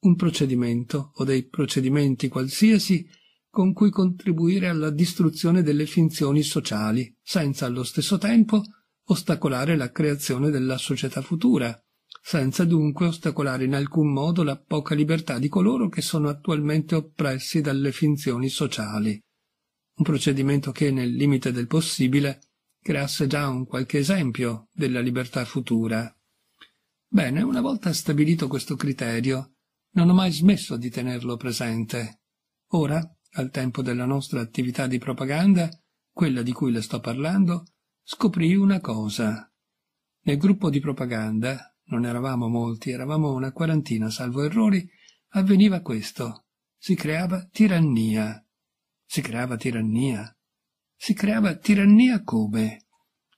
Un procedimento, o dei procedimenti qualsiasi, con cui contribuire alla distruzione delle finzioni sociali, senza allo stesso tempo ostacolare la creazione della società futura, senza dunque ostacolare in alcun modo la poca libertà di coloro che sono attualmente oppressi dalle finzioni sociali. Un procedimento che, nel limite del possibile, creasse già un qualche esempio della libertà futura. Bene, una volta stabilito questo criterio, non ho mai smesso di tenerlo presente. Ora al tempo della nostra attività di propaganda, quella di cui le sto parlando, scoprì una cosa. Nel gruppo di propaganda, non eravamo molti, eravamo una quarantina, salvo errori, avveniva questo. Si creava tirannia. Si creava tirannia. Si creava tirannia come?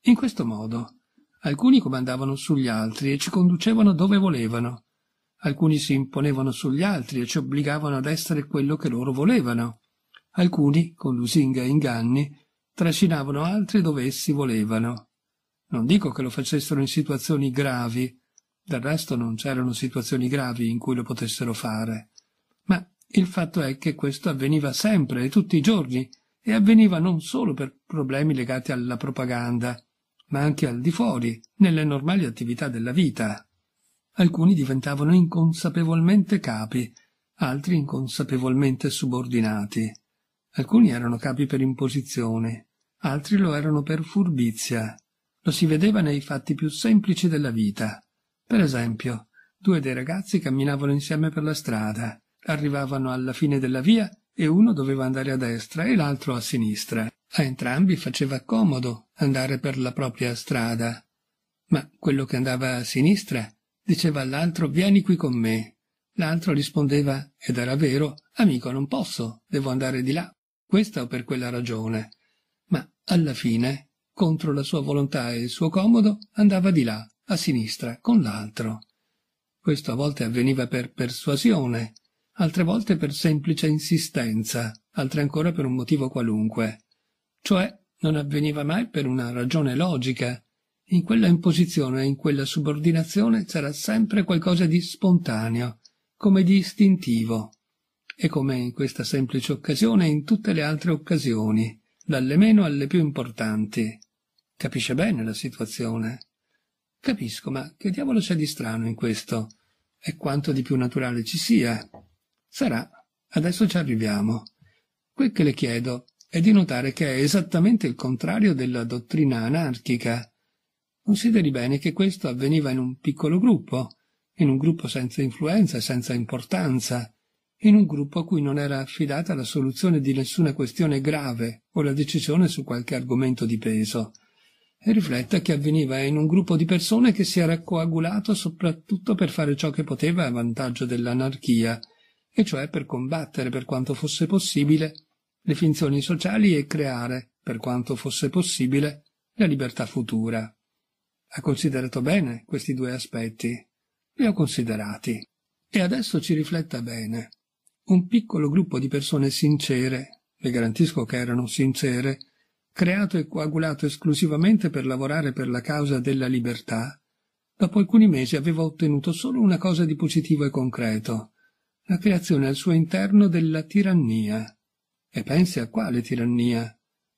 In questo modo. Alcuni comandavano sugli altri e ci conducevano dove volevano. Alcuni si imponevano sugli altri e ci obbligavano ad essere quello che loro volevano. Alcuni, con lusinga e inganni, trascinavano altri dove essi volevano. Non dico che lo facessero in situazioni gravi, del resto non c'erano situazioni gravi in cui lo potessero fare. Ma il fatto è che questo avveniva sempre e tutti i giorni, e avveniva non solo per problemi legati alla propaganda, ma anche al di fuori, nelle normali attività della vita. Alcuni diventavano inconsapevolmente capi, altri inconsapevolmente subordinati. Alcuni erano capi per imposizione, altri lo erano per furbizia. Lo si vedeva nei fatti più semplici della vita. Per esempio, due dei ragazzi camminavano insieme per la strada, arrivavano alla fine della via e uno doveva andare a destra e l'altro a sinistra. A entrambi faceva comodo andare per la propria strada. Ma quello che andava a sinistra diceva all'altro vieni qui con me. L'altro rispondeva, ed era vero, amico non posso, devo andare di là questa o per quella ragione, ma alla fine, contro la sua volontà e il suo comodo, andava di là, a sinistra, con l'altro. Questo a volte avveniva per persuasione, altre volte per semplice insistenza, altre ancora per un motivo qualunque. Cioè non avveniva mai per una ragione logica. In quella imposizione e in quella subordinazione c'era sempre qualcosa di spontaneo, come di istintivo e come in questa semplice occasione in tutte le altre occasioni, dalle meno alle più importanti. Capisce bene la situazione. Capisco, ma che diavolo c'è di strano in questo? E quanto di più naturale ci sia. Sarà. Adesso ci arriviamo. Quel che le chiedo è di notare che è esattamente il contrario della dottrina anarchica. Consideri bene che questo avveniva in un piccolo gruppo, in un gruppo senza influenza e senza importanza, in un gruppo a cui non era affidata la soluzione di nessuna questione grave o la decisione su qualche argomento di peso. E rifletta che avveniva in un gruppo di persone che si era coagulato soprattutto per fare ciò che poteva a vantaggio dell'anarchia, e cioè per combattere per quanto fosse possibile le finzioni sociali e creare, per quanto fosse possibile, la libertà futura. Ha considerato bene questi due aspetti, li ho considerati, e adesso ci rifletta bene un piccolo gruppo di persone sincere, le garantisco che erano sincere, creato e coagulato esclusivamente per lavorare per la causa della libertà, dopo alcuni mesi aveva ottenuto solo una cosa di positivo e concreto, la creazione al suo interno della tirannia. E pensi a quale tirannia?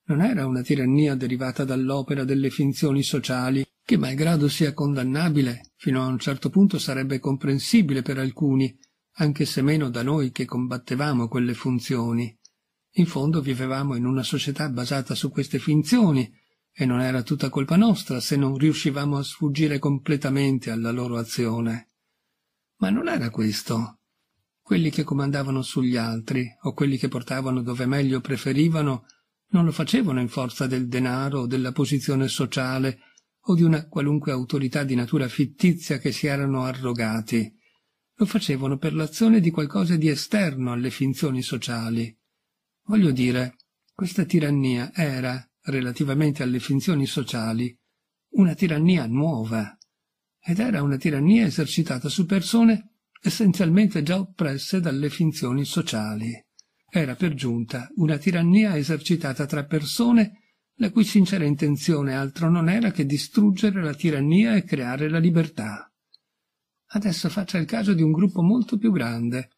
Non era una tirannia derivata dall'opera delle finzioni sociali, che malgrado sia condannabile, fino a un certo punto sarebbe comprensibile per alcuni, anche se meno da noi che combattevamo quelle funzioni. In fondo vivevamo in una società basata su queste finzioni, e non era tutta colpa nostra se non riuscivamo a sfuggire completamente alla loro azione. Ma non era questo. Quelli che comandavano sugli altri, o quelli che portavano dove meglio preferivano, non lo facevano in forza del denaro o della posizione sociale o di una qualunque autorità di natura fittizia che si erano arrogati lo facevano per l'azione di qualcosa di esterno alle finzioni sociali. Voglio dire, questa tirannia era, relativamente alle finzioni sociali, una tirannia nuova, ed era una tirannia esercitata su persone essenzialmente già oppresse dalle finzioni sociali. Era per giunta una tirannia esercitata tra persone la cui sincera intenzione altro non era che distruggere la tirannia e creare la libertà adesso faccia il caso di un gruppo molto più grande,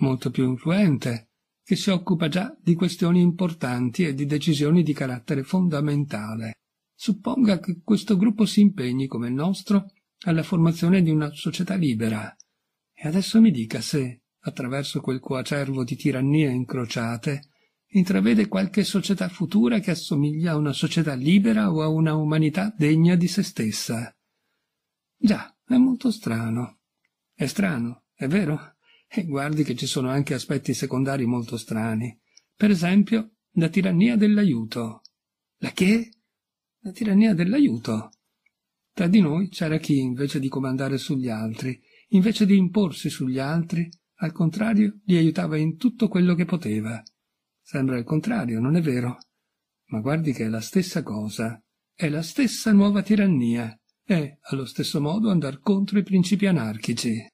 molto più influente, che si occupa già di questioni importanti e di decisioni di carattere fondamentale. Supponga che questo gruppo si impegni, come il nostro, alla formazione di una società libera. E adesso mi dica se, attraverso quel coacervo di tirannie incrociate, intravede qualche società futura che assomiglia a una società libera o a una umanità degna di se stessa. Già, è molto strano. È strano, è vero? E guardi che ci sono anche aspetti secondari molto strani. Per esempio, la tirannia dell'aiuto. La che? La tirannia dell'aiuto. Tra di noi c'era chi, invece di comandare sugli altri, invece di imporsi sugli altri, al contrario, li aiutava in tutto quello che poteva. Sembra il contrario, non è vero? Ma guardi che è la stessa cosa, è la stessa nuova tirannia è allo stesso modo, andar contro i principi anarchici.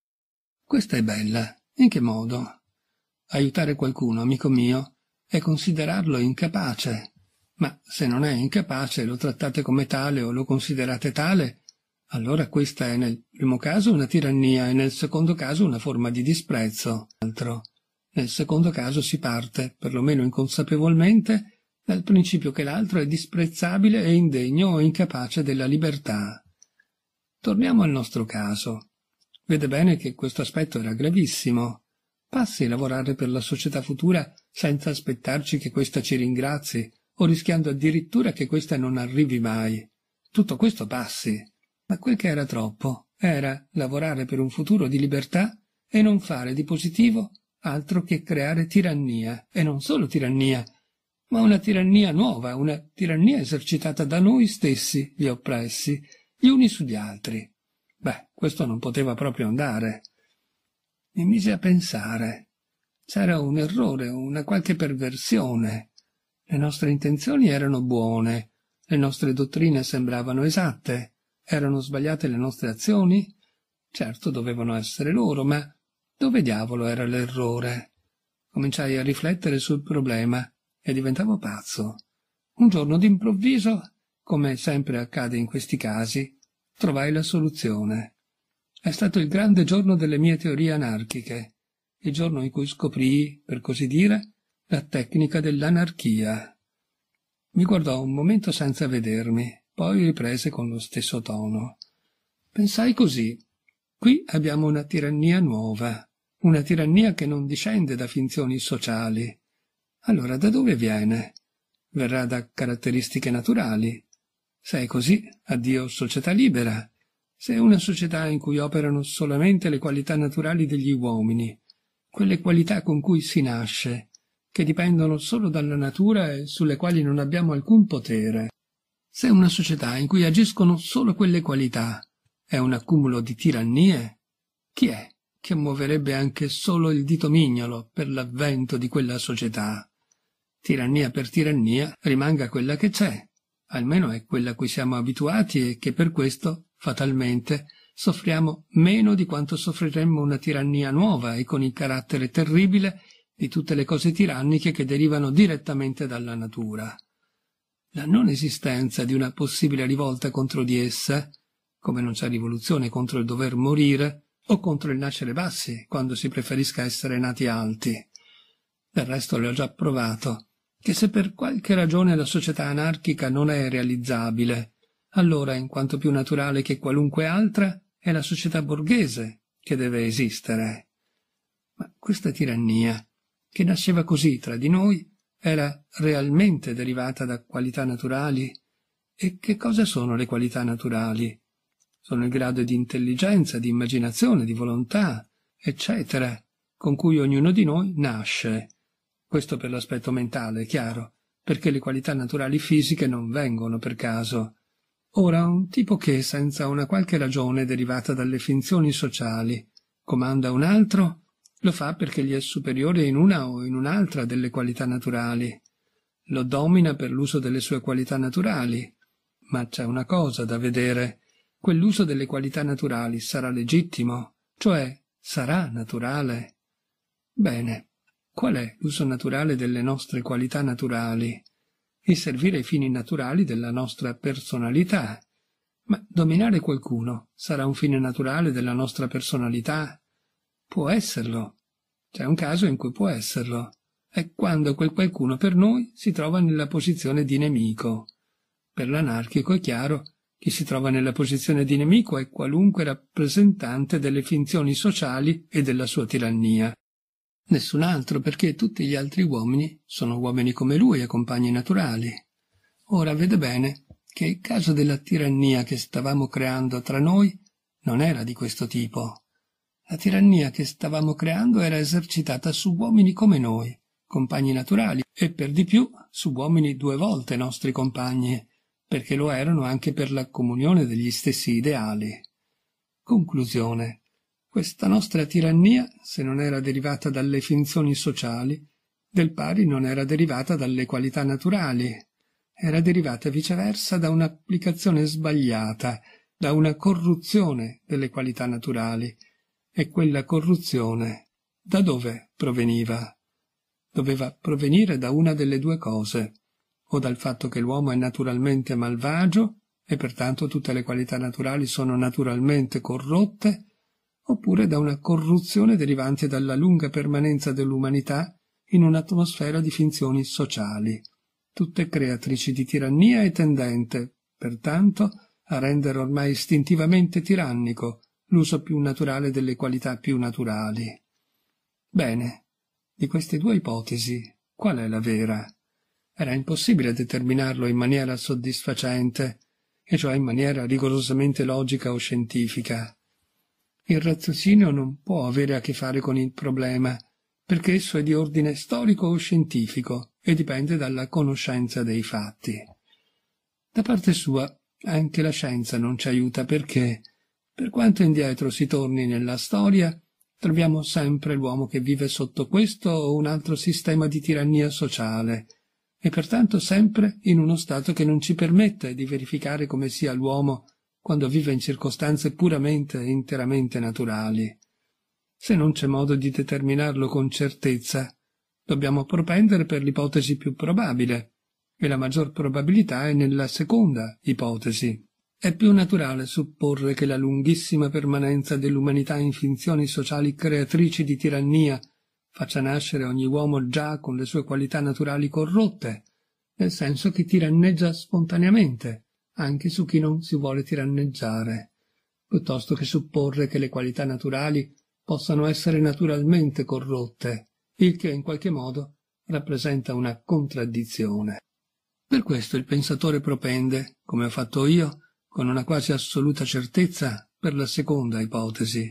Questa è bella. In che modo? Aiutare qualcuno, amico mio, è considerarlo incapace. Ma se non è incapace, lo trattate come tale o lo considerate tale, allora questa è nel primo caso una tirannia e nel secondo caso una forma di disprezzo. Altro. Nel secondo caso si parte, perlomeno inconsapevolmente, dal principio che l'altro è disprezzabile e indegno o incapace della libertà. Torniamo al nostro caso. Vede bene che questo aspetto era gravissimo. Passi a lavorare per la società futura senza aspettarci che questa ci ringrazi o rischiando addirittura che questa non arrivi mai. Tutto questo passi. Ma quel che era troppo era lavorare per un futuro di libertà e non fare di positivo altro che creare tirannia, e non solo tirannia, ma una tirannia nuova, una tirannia esercitata da noi stessi, gli oppressi, gli uni sugli altri. Beh, questo non poteva proprio andare. Mi mise a pensare. C'era un errore, una qualche perversione. Le nostre intenzioni erano buone, le nostre dottrine sembravano esatte. Erano sbagliate le nostre azioni? Certo, dovevano essere loro, ma dove diavolo era l'errore? Cominciai a riflettere sul problema e diventavo pazzo. Un giorno d'improvviso come sempre accade in questi casi, trovai la soluzione. È stato il grande giorno delle mie teorie anarchiche, il giorno in cui scoprii, per così dire, la tecnica dell'anarchia. Mi guardò un momento senza vedermi, poi riprese con lo stesso tono. Pensai così. Qui abbiamo una tirannia nuova, una tirannia che non discende da finzioni sociali. Allora da dove viene? Verrà da caratteristiche naturali, se è così, addio società libera. Se è una società in cui operano solamente le qualità naturali degli uomini, quelle qualità con cui si nasce, che dipendono solo dalla natura e sulle quali non abbiamo alcun potere. Se è una società in cui agiscono solo quelle qualità, è un accumulo di tirannie? Chi è che muoverebbe anche solo il dito mignolo per l'avvento di quella società? Tirannia per tirannia rimanga quella che c'è, almeno è quella a cui siamo abituati e che per questo, fatalmente, soffriamo meno di quanto soffriremmo una tirannia nuova e con il carattere terribile di tutte le cose tiranniche che derivano direttamente dalla natura. La non esistenza di una possibile rivolta contro di essa, come non c'è rivoluzione contro il dover morire o contro il nascere bassi quando si preferisca essere nati alti. Del resto le ho già provato che se per qualche ragione la società anarchica non è realizzabile, allora, in quanto più naturale che qualunque altra, è la società borghese che deve esistere. Ma questa tirannia, che nasceva così tra di noi, era realmente derivata da qualità naturali? E che cosa sono le qualità naturali? Sono il grado di intelligenza, di immaginazione, di volontà, eccetera, con cui ognuno di noi nasce questo per l'aspetto mentale, è chiaro, perché le qualità naturali fisiche non vengono per caso. Ora, un tipo che, senza una qualche ragione derivata dalle finzioni sociali, comanda un altro, lo fa perché gli è superiore in una o in un'altra delle qualità naturali. Lo domina per l'uso delle sue qualità naturali. Ma c'è una cosa da vedere. Quell'uso delle qualità naturali sarà legittimo, cioè sarà naturale. Bene, Qual è l'uso naturale delle nostre qualità naturali? E servire ai fini naturali della nostra personalità. Ma dominare qualcuno sarà un fine naturale della nostra personalità? Può esserlo. C'è un caso in cui può esserlo. È quando quel qualcuno per noi si trova nella posizione di nemico. Per l'anarchico è chiaro chi si trova nella posizione di nemico è qualunque rappresentante delle finzioni sociali e della sua tirannia nessun altro, perché tutti gli altri uomini sono uomini come lui e compagni naturali. Ora vede bene che il caso della tirannia che stavamo creando tra noi non era di questo tipo. La tirannia che stavamo creando era esercitata su uomini come noi, compagni naturali, e per di più su uomini due volte nostri compagni, perché lo erano anche per la comunione degli stessi ideali. Conclusione. Questa nostra tirannia, se non era derivata dalle finzioni sociali, del pari non era derivata dalle qualità naturali, era derivata viceversa da un'applicazione sbagliata, da una corruzione delle qualità naturali, e quella corruzione da dove proveniva? Doveva provenire da una delle due cose, o dal fatto che l'uomo è naturalmente malvagio e pertanto tutte le qualità naturali sono naturalmente corrotte, oppure da una corruzione derivante dalla lunga permanenza dell'umanità in un'atmosfera di finzioni sociali, tutte creatrici di tirannia e tendente, pertanto, a rendere ormai istintivamente tirannico l'uso più naturale delle qualità più naturali. Bene, di queste due ipotesi, qual è la vera? Era impossibile determinarlo in maniera soddisfacente, e cioè in maniera rigorosamente logica o scientifica. Il raziocinio non può avere a che fare con il problema, perché esso è di ordine storico o scientifico e dipende dalla conoscenza dei fatti. Da parte sua, anche la scienza non ci aiuta perché, per quanto indietro si torni nella storia, troviamo sempre l'uomo che vive sotto questo o un altro sistema di tirannia sociale, e pertanto sempre in uno stato che non ci permette di verificare come sia l'uomo quando vive in circostanze puramente e interamente naturali. Se non c'è modo di determinarlo con certezza, dobbiamo propendere per l'ipotesi più probabile, e la maggior probabilità è nella seconda ipotesi. È più naturale supporre che la lunghissima permanenza dell'umanità in finzioni sociali creatrici di tirannia faccia nascere ogni uomo già con le sue qualità naturali corrotte, nel senso che tiranneggia spontaneamente, anche su chi non si vuole tiranneggiare, piuttosto che supporre che le qualità naturali possano essere naturalmente corrotte, il che in qualche modo rappresenta una contraddizione. Per questo il pensatore propende, come ho fatto io, con una quasi assoluta certezza per la seconda ipotesi.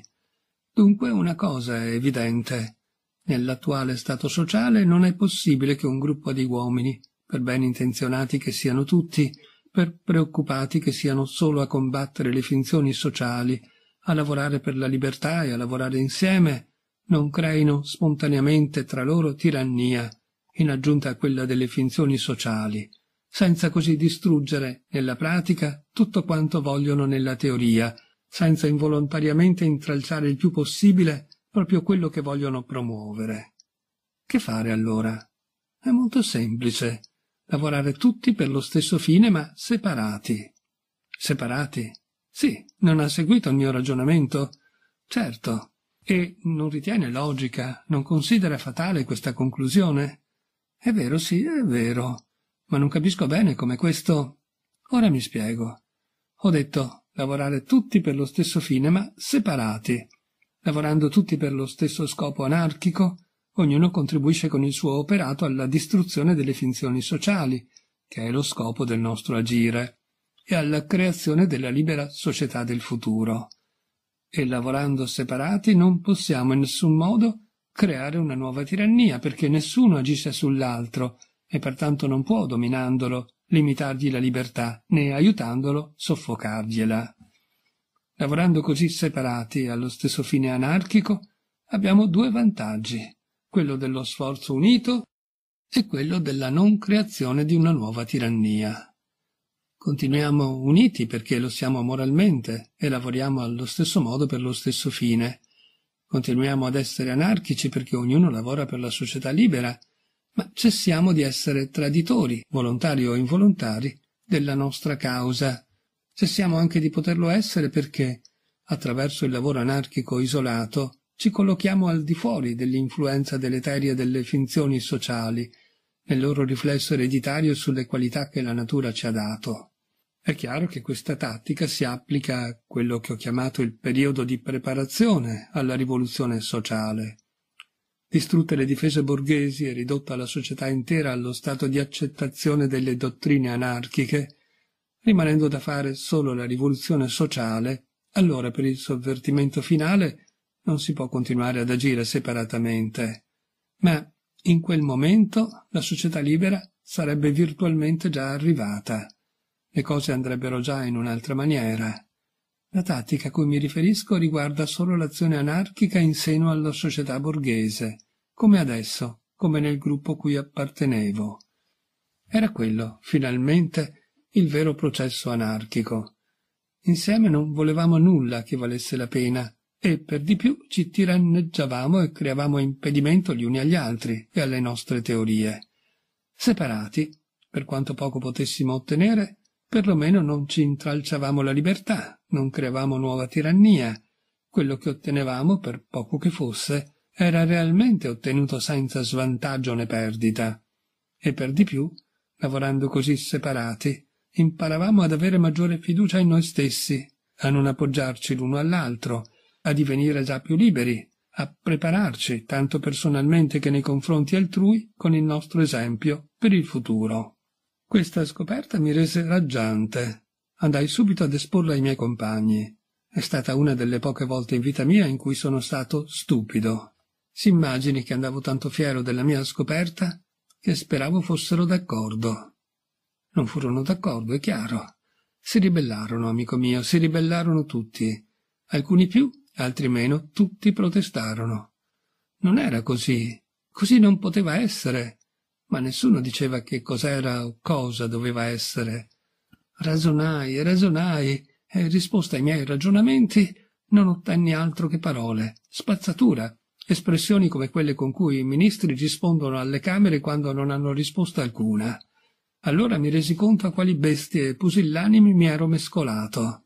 Dunque una cosa è evidente. Nell'attuale stato sociale non è possibile che un gruppo di uomini, per ben intenzionati che siano tutti, per preoccupati che siano solo a combattere le finzioni sociali, a lavorare per la libertà e a lavorare insieme, non creino spontaneamente tra loro tirannia, in aggiunta a quella delle finzioni sociali, senza così distruggere nella pratica tutto quanto vogliono nella teoria, senza involontariamente intralciare il più possibile proprio quello che vogliono promuovere. Che fare allora? È molto semplice lavorare tutti per lo stesso fine ma separati. Separati? Sì, non ha seguito il mio ragionamento? Certo. E non ritiene logica, non considera fatale questa conclusione? È vero, sì, è vero. Ma non capisco bene come questo... Ora mi spiego. Ho detto lavorare tutti per lo stesso fine ma separati. Lavorando tutti per lo stesso scopo anarchico, ognuno contribuisce con il suo operato alla distruzione delle finzioni sociali, che è lo scopo del nostro agire, e alla creazione della libera società del futuro. E lavorando separati non possiamo in nessun modo creare una nuova tirannia, perché nessuno agisce sull'altro, e pertanto non può, dominandolo, limitargli la libertà, né aiutandolo soffocargliela. Lavorando così separati allo stesso fine anarchico, abbiamo due vantaggi quello dello sforzo unito e quello della non creazione di una nuova tirannia. Continuiamo uniti perché lo siamo moralmente e lavoriamo allo stesso modo per lo stesso fine. Continuiamo ad essere anarchici perché ognuno lavora per la società libera, ma cessiamo di essere traditori, volontari o involontari, della nostra causa. Cessiamo anche di poterlo essere perché, attraverso il lavoro anarchico isolato, ci collochiamo al di fuori dell'influenza deleteria delle finzioni sociali, nel loro riflesso ereditario sulle qualità che la natura ci ha dato. È chiaro che questa tattica si applica a quello che ho chiamato il periodo di preparazione alla rivoluzione sociale. Distrutte le difese borghesi e ridotta la società intera allo stato di accettazione delle dottrine anarchiche, rimanendo da fare solo la rivoluzione sociale, allora per il sovvertimento finale non si può continuare ad agire separatamente, ma in quel momento la società libera sarebbe virtualmente già arrivata. Le cose andrebbero già in un'altra maniera. La tattica a cui mi riferisco riguarda solo l'azione anarchica in seno alla società borghese, come adesso, come nel gruppo cui appartenevo. Era quello, finalmente, il vero processo anarchico. Insieme non volevamo nulla che valesse la pena, e per di più ci tiranneggiavamo e creavamo impedimento gli uni agli altri e alle nostre teorie. Separati, per quanto poco potessimo ottenere, per lo meno non ci intralciavamo la libertà, non creavamo nuova tirannia. Quello che ottenevamo, per poco che fosse, era realmente ottenuto senza svantaggio né perdita. E per di più, lavorando così separati, imparavamo ad avere maggiore fiducia in noi stessi, a non appoggiarci l'uno all'altro, a divenire già più liberi, a prepararci, tanto personalmente che nei confronti altrui, con il nostro esempio, per il futuro. Questa scoperta mi rese raggiante. Andai subito ad esporla ai miei compagni. È stata una delle poche volte in vita mia in cui sono stato stupido. Si immagini che andavo tanto fiero della mia scoperta che speravo fossero d'accordo. Non furono d'accordo, è chiaro. Si ribellarono, amico mio, si ribellarono tutti. Alcuni più, altri meno, tutti protestarono. Non era così, così non poteva essere, ma nessuno diceva che cos'era o cosa doveva essere. Ragionai, ragionai, e in risposta ai miei ragionamenti non ottenni altro che parole, spazzatura, espressioni come quelle con cui i ministri rispondono alle Camere quando non hanno risposta alcuna. Allora mi resi conto a quali bestie pusillanimi mi ero mescolato.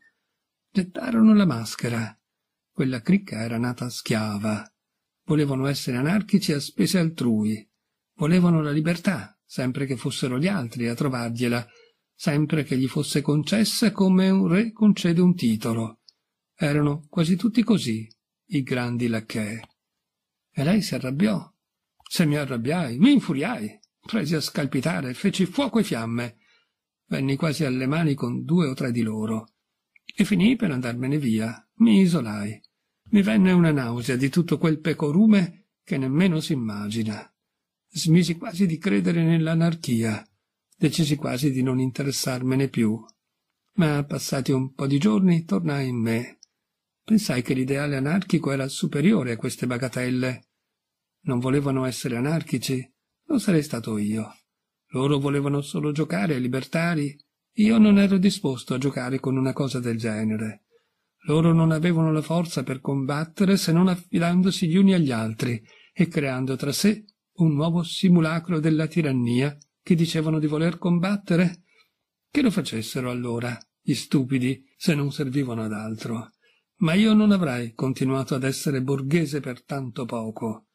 Gettarono la maschera. Quella cricca era nata schiava. Volevano essere anarchici a spese altrui. Volevano la libertà, sempre che fossero gli altri a trovargliela, sempre che gli fosse concessa come un re concede un titolo. Erano quasi tutti così, i grandi lacchè. E lei si arrabbiò. Se mi arrabbiai, mi infuriai, presi a scalpitare, feci fuoco e fiamme. Venni quasi alle mani con due o tre di loro. E finii per andarmene via, mi isolai. Mi venne una nausea di tutto quel pecorume che nemmeno si immagina. Smisi quasi di credere nell'anarchia, decisi quasi di non interessarmene più. Ma passati un po' di giorni tornai in me. Pensai che l'ideale anarchico era superiore a queste bagatelle. Non volevano essere anarchici, Non sarei stato io. Loro volevano solo giocare libertari. Io non ero disposto a giocare con una cosa del genere. Loro non avevano la forza per combattere se non affidandosi gli uni agli altri e creando tra sé un nuovo simulacro della tirannia che dicevano di voler combattere? Che lo facessero allora, gli stupidi, se non servivano ad altro. Ma io non avrei continuato ad essere borghese per tanto poco.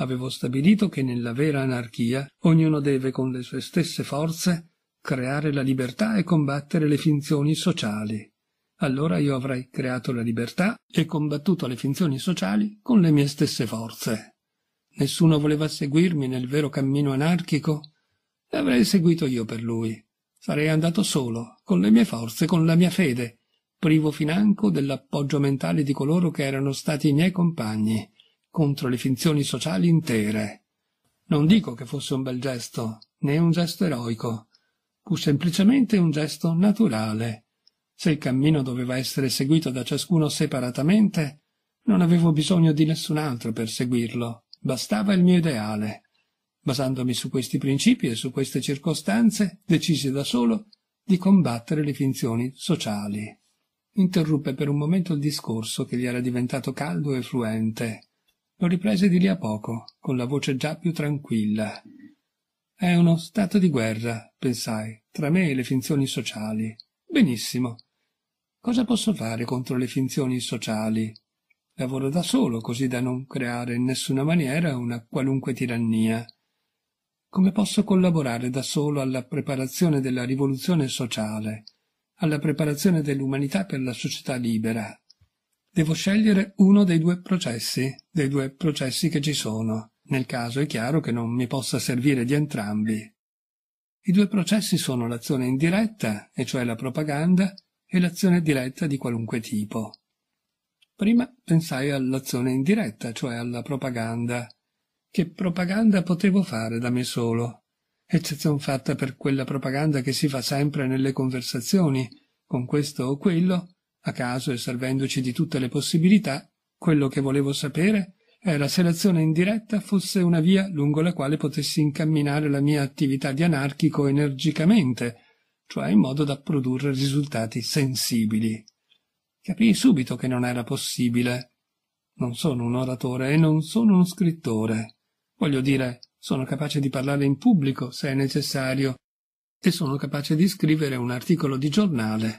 Avevo stabilito che nella vera anarchia ognuno deve con le sue stesse forze creare la libertà e combattere le finzioni sociali allora io avrei creato la libertà e combattuto le finzioni sociali con le mie stesse forze. Nessuno voleva seguirmi nel vero cammino anarchico? L'avrei seguito io per lui. Sarei andato solo, con le mie forze, con la mia fede, privo financo dell'appoggio mentale di coloro che erano stati i miei compagni, contro le finzioni sociali intere. Non dico che fosse un bel gesto, né un gesto eroico, fu semplicemente un gesto naturale, se il cammino doveva essere seguito da ciascuno separatamente, non avevo bisogno di nessun altro per seguirlo, bastava il mio ideale. Basandomi su questi principi e su queste circostanze, decisi da solo di combattere le finzioni sociali. Interruppe per un momento il discorso che gli era diventato caldo e fluente. Lo riprese di lì a poco, con la voce già più tranquilla. È uno stato di guerra, pensai, tra me e le finzioni sociali. Benissimo. Cosa posso fare contro le finzioni sociali? Lavoro da solo, così da non creare in nessuna maniera una qualunque tirannia. Come posso collaborare da solo alla preparazione della rivoluzione sociale, alla preparazione dell'umanità per la società libera? Devo scegliere uno dei due processi, dei due processi che ci sono. Nel caso è chiaro che non mi possa servire di entrambi. I due processi sono l'azione indiretta, e cioè la propaganda, e l'azione diretta di qualunque tipo. Prima pensai all'azione indiretta, cioè alla propaganda. Che propaganda potevo fare da me solo? Eccezion fatta per quella propaganda che si fa sempre nelle conversazioni, con questo o quello, a caso e servendoci di tutte le possibilità, quello che volevo sapere era se l'azione indiretta fosse una via lungo la quale potessi incamminare la mia attività di anarchico energicamente, cioè in modo da produrre risultati sensibili. Capii subito che non era possibile. Non sono un oratore e non sono uno scrittore. Voglio dire, sono capace di parlare in pubblico se è necessario e sono capace di scrivere un articolo di giornale.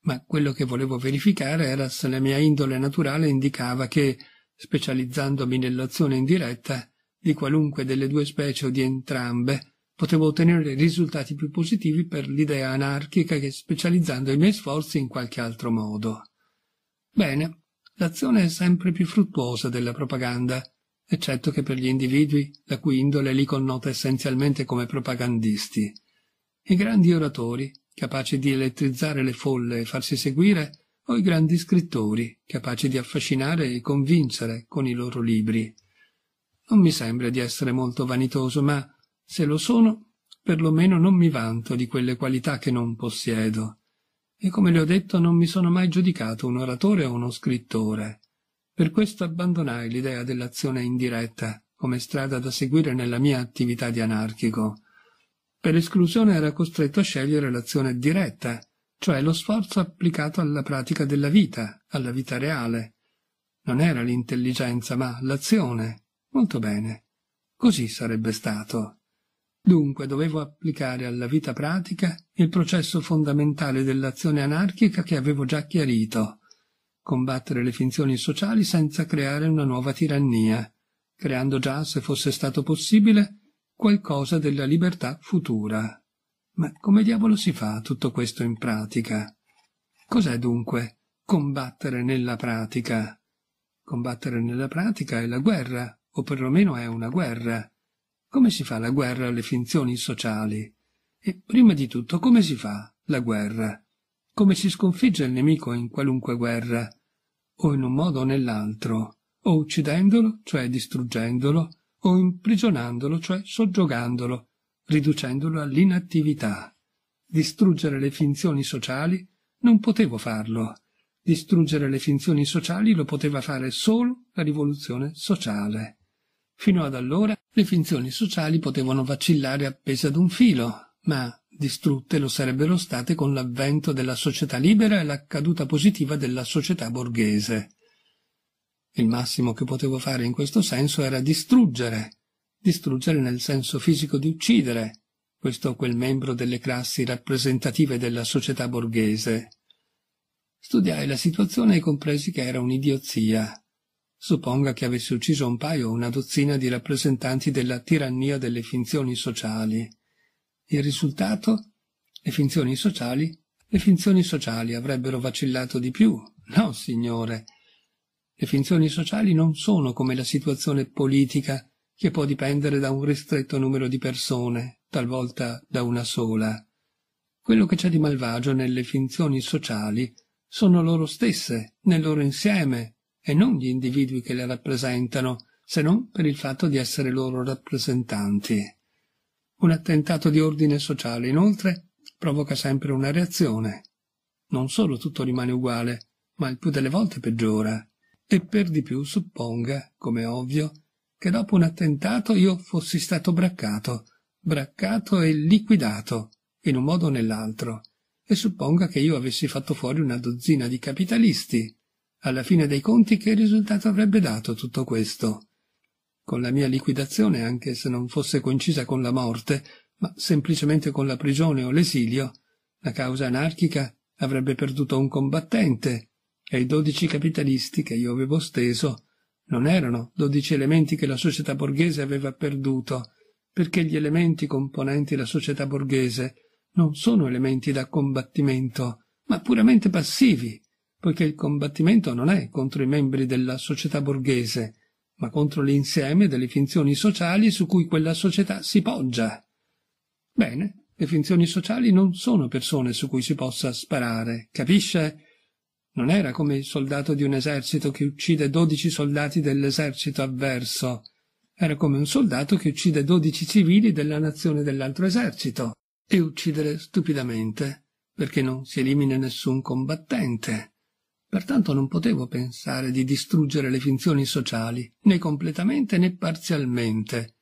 Ma quello che volevo verificare era se la mia indole naturale indicava che, specializzandomi nell'azione indiretta, di qualunque delle due specie o di entrambe, potevo ottenere risultati più positivi per l'idea anarchica che specializzando i miei sforzi in qualche altro modo. Bene, l'azione è sempre più fruttuosa della propaganda, eccetto che per gli individui la cui indole li connota essenzialmente come propagandisti. I grandi oratori, capaci di elettrizzare le folle e farsi seguire, o i grandi scrittori, capaci di affascinare e convincere con i loro libri. Non mi sembra di essere molto vanitoso, ma se lo sono, perlomeno non mi vanto di quelle qualità che non possiedo. E come le ho detto non mi sono mai giudicato un oratore o uno scrittore. Per questo abbandonai l'idea dell'azione indiretta come strada da seguire nella mia attività di anarchico. Per esclusione era costretto a scegliere l'azione diretta, cioè lo sforzo applicato alla pratica della vita, alla vita reale. Non era l'intelligenza, ma l'azione. Molto bene. Così sarebbe stato. Dunque dovevo applicare alla vita pratica il processo fondamentale dell'azione anarchica che avevo già chiarito, combattere le finzioni sociali senza creare una nuova tirannia, creando già, se fosse stato possibile, qualcosa della libertà futura. Ma come diavolo si fa tutto questo in pratica? Cos'è dunque combattere nella pratica? Combattere nella pratica è la guerra, o perlomeno è una guerra. Come si fa la guerra alle finzioni sociali? E prima di tutto, come si fa la guerra? Come si sconfigge il nemico in qualunque guerra? O in un modo o nell'altro? O uccidendolo, cioè distruggendolo, o imprigionandolo, cioè soggiogandolo, riducendolo all'inattività. Distruggere le finzioni sociali non potevo farlo. Distruggere le finzioni sociali lo poteva fare solo la rivoluzione sociale. Fino ad allora le finzioni sociali potevano vacillare appese ad un filo, ma distrutte lo sarebbero state con l'avvento della società libera e la caduta positiva della società borghese. Il massimo che potevo fare in questo senso era distruggere, distruggere nel senso fisico di uccidere, questo o quel membro delle classi rappresentative della società borghese. Studiai la situazione e compresi che era un'idiozia. Supponga che avesse ucciso un paio o una dozzina di rappresentanti della tirannia delle finzioni sociali. Il risultato? Le finzioni sociali? Le finzioni sociali avrebbero vacillato di più. No, signore. Le finzioni sociali non sono come la situazione politica, che può dipendere da un ristretto numero di persone, talvolta da una sola. Quello che c'è di malvagio nelle finzioni sociali sono loro stesse, nel loro insieme, e non gli individui che le rappresentano, se non per il fatto di essere loro rappresentanti. Un attentato di ordine sociale, inoltre, provoca sempre una reazione. Non solo tutto rimane uguale, ma il più delle volte peggiora. E per di più supponga, come ovvio, che dopo un attentato io fossi stato braccato, braccato e liquidato, in un modo o nell'altro, e supponga che io avessi fatto fuori una dozzina di capitalisti, alla fine dei conti che risultato avrebbe dato tutto questo? Con la mia liquidazione, anche se non fosse coincisa con la morte, ma semplicemente con la prigione o l'esilio, la causa anarchica avrebbe perduto un combattente, e i dodici capitalisti che io avevo steso non erano dodici elementi che la società borghese aveva perduto, perché gli elementi componenti la società borghese non sono elementi da combattimento, ma puramente passivi, poiché il combattimento non è contro i membri della società borghese, ma contro l'insieme delle finzioni sociali su cui quella società si poggia. Bene, le finzioni sociali non sono persone su cui si possa sparare, capisce? Non era come il soldato di un esercito che uccide dodici soldati dell'esercito avverso. Era come un soldato che uccide dodici civili della nazione dell'altro esercito. E uccidere stupidamente, perché non si elimina nessun combattente. Pertanto non potevo pensare di distruggere le finzioni sociali, né completamente né parzialmente.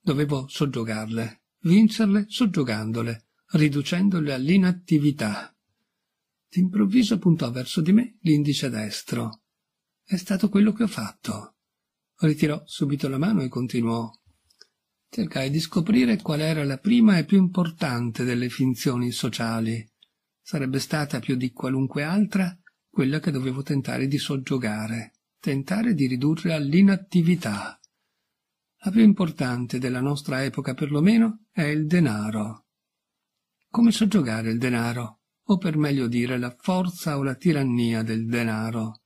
Dovevo soggiogarle, vincerle soggiogandole, riducendole all'inattività. D'improvviso puntò verso di me l'indice destro. È stato quello che ho fatto. Ritirò subito la mano e continuò. Cercai di scoprire qual era la prima e più importante delle finzioni sociali. Sarebbe stata più di qualunque altra quella che dovevo tentare di soggiogare, tentare di ridurre all'inattività. La più importante della nostra epoca, perlomeno, è il denaro. Come soggiogare il denaro? O per meglio dire, la forza o la tirannia del denaro?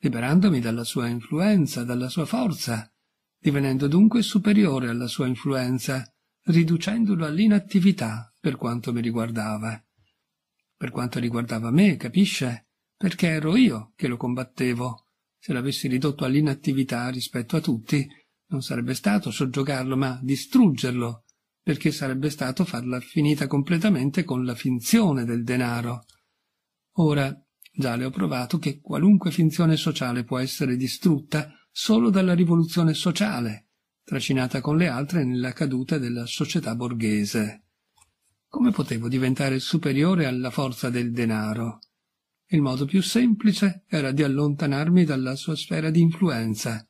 Liberandomi dalla sua influenza, dalla sua forza, divenendo dunque superiore alla sua influenza, riducendolo all'inattività per quanto mi riguardava. Per quanto riguardava me, capisce? perché ero io che lo combattevo. Se l'avessi ridotto all'inattività rispetto a tutti, non sarebbe stato soggiogarlo, ma distruggerlo, perché sarebbe stato farla finita completamente con la finzione del denaro. Ora, già le ho provato che qualunque finzione sociale può essere distrutta solo dalla rivoluzione sociale, trascinata con le altre nella caduta della società borghese. Come potevo diventare superiore alla forza del denaro? Il modo più semplice era di allontanarmi dalla sua sfera di influenza,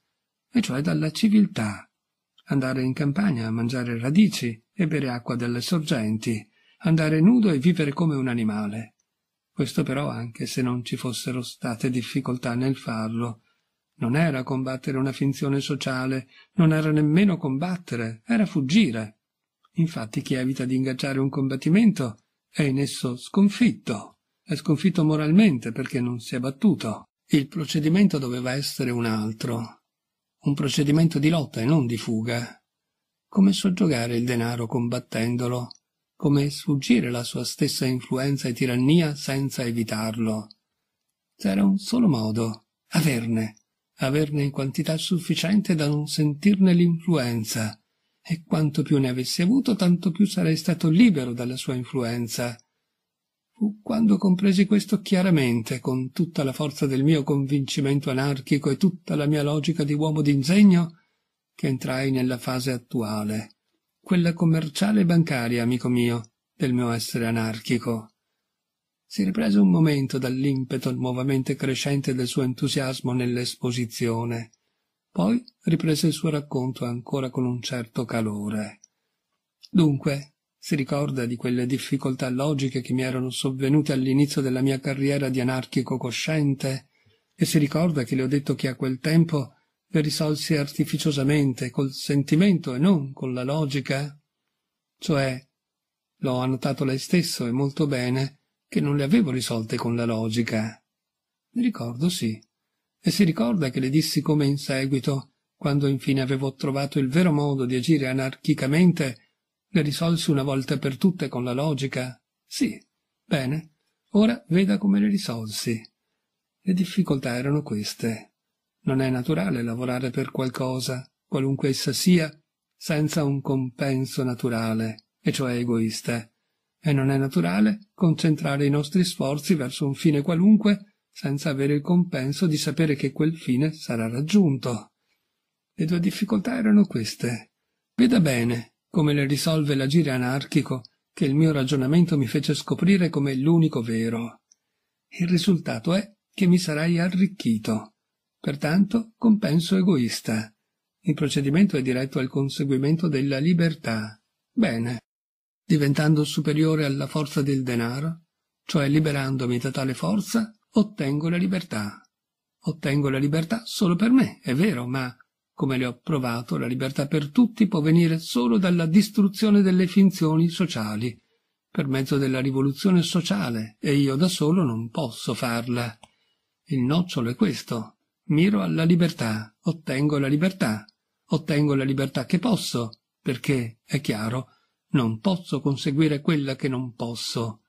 e cioè dalla civiltà. Andare in campagna a mangiare radici e bere acqua delle sorgenti, andare nudo e vivere come un animale. Questo però anche se non ci fossero state difficoltà nel farlo. Non era combattere una finzione sociale, non era nemmeno combattere, era fuggire. Infatti chi evita di ingaggiare un combattimento è in esso sconfitto. È sconfitto moralmente perché non si è battuto. Il procedimento doveva essere un altro. Un procedimento di lotta e non di fuga. Come soggiogare il denaro combattendolo? Come sfuggire la sua stessa influenza e tirannia senza evitarlo? C'era un solo modo. Averne. Averne in quantità sufficiente da non sentirne l'influenza e quanto più ne avessi avuto, tanto più sarei stato libero dalla sua influenza. Fu quando compresi questo chiaramente, con tutta la forza del mio convincimento anarchico e tutta la mia logica di uomo d'ingegno, che entrai nella fase attuale, quella commerciale e bancaria, amico mio, del mio essere anarchico. Si riprese un momento dall'impeto nuovamente crescente del suo entusiasmo nell'esposizione. Poi riprese il suo racconto ancora con un certo calore. Dunque, si ricorda di quelle difficoltà logiche che mi erano sovvenute all'inizio della mia carriera di anarchico cosciente e si ricorda che le ho detto che a quel tempo le risolsi artificiosamente, col sentimento e non con la logica? Cioè, l'ho annotato lei stesso e molto bene, che non le avevo risolte con la logica. Mi ricordo sì. E si ricorda che le dissi come in seguito, quando infine avevo trovato il vero modo di agire anarchicamente, le risolsi una volta per tutte con la logica? Sì. Bene. Ora veda come le risolsi. Le difficoltà erano queste. Non è naturale lavorare per qualcosa, qualunque essa sia, senza un compenso naturale, e cioè egoista. E non è naturale concentrare i nostri sforzi verso un fine qualunque senza avere il compenso di sapere che quel fine sarà raggiunto. Le due difficoltà erano queste. Veda bene, come le risolve l'agire anarchico che il mio ragionamento mi fece scoprire come l'unico vero. Il risultato è che mi sarai arricchito, pertanto compenso egoista. Il procedimento è diretto al conseguimento della libertà. Bene. Diventando superiore alla forza del denaro, cioè liberandomi da tale forza, ottengo la libertà. Ottengo la libertà solo per me, è vero, ma come le ho provato, la libertà per tutti può venire solo dalla distruzione delle finzioni sociali, per mezzo della rivoluzione sociale, e io da solo non posso farla. Il nocciolo è questo. Miro alla libertà, ottengo la libertà, ottengo la libertà che posso, perché, è chiaro, non posso conseguire quella che non posso.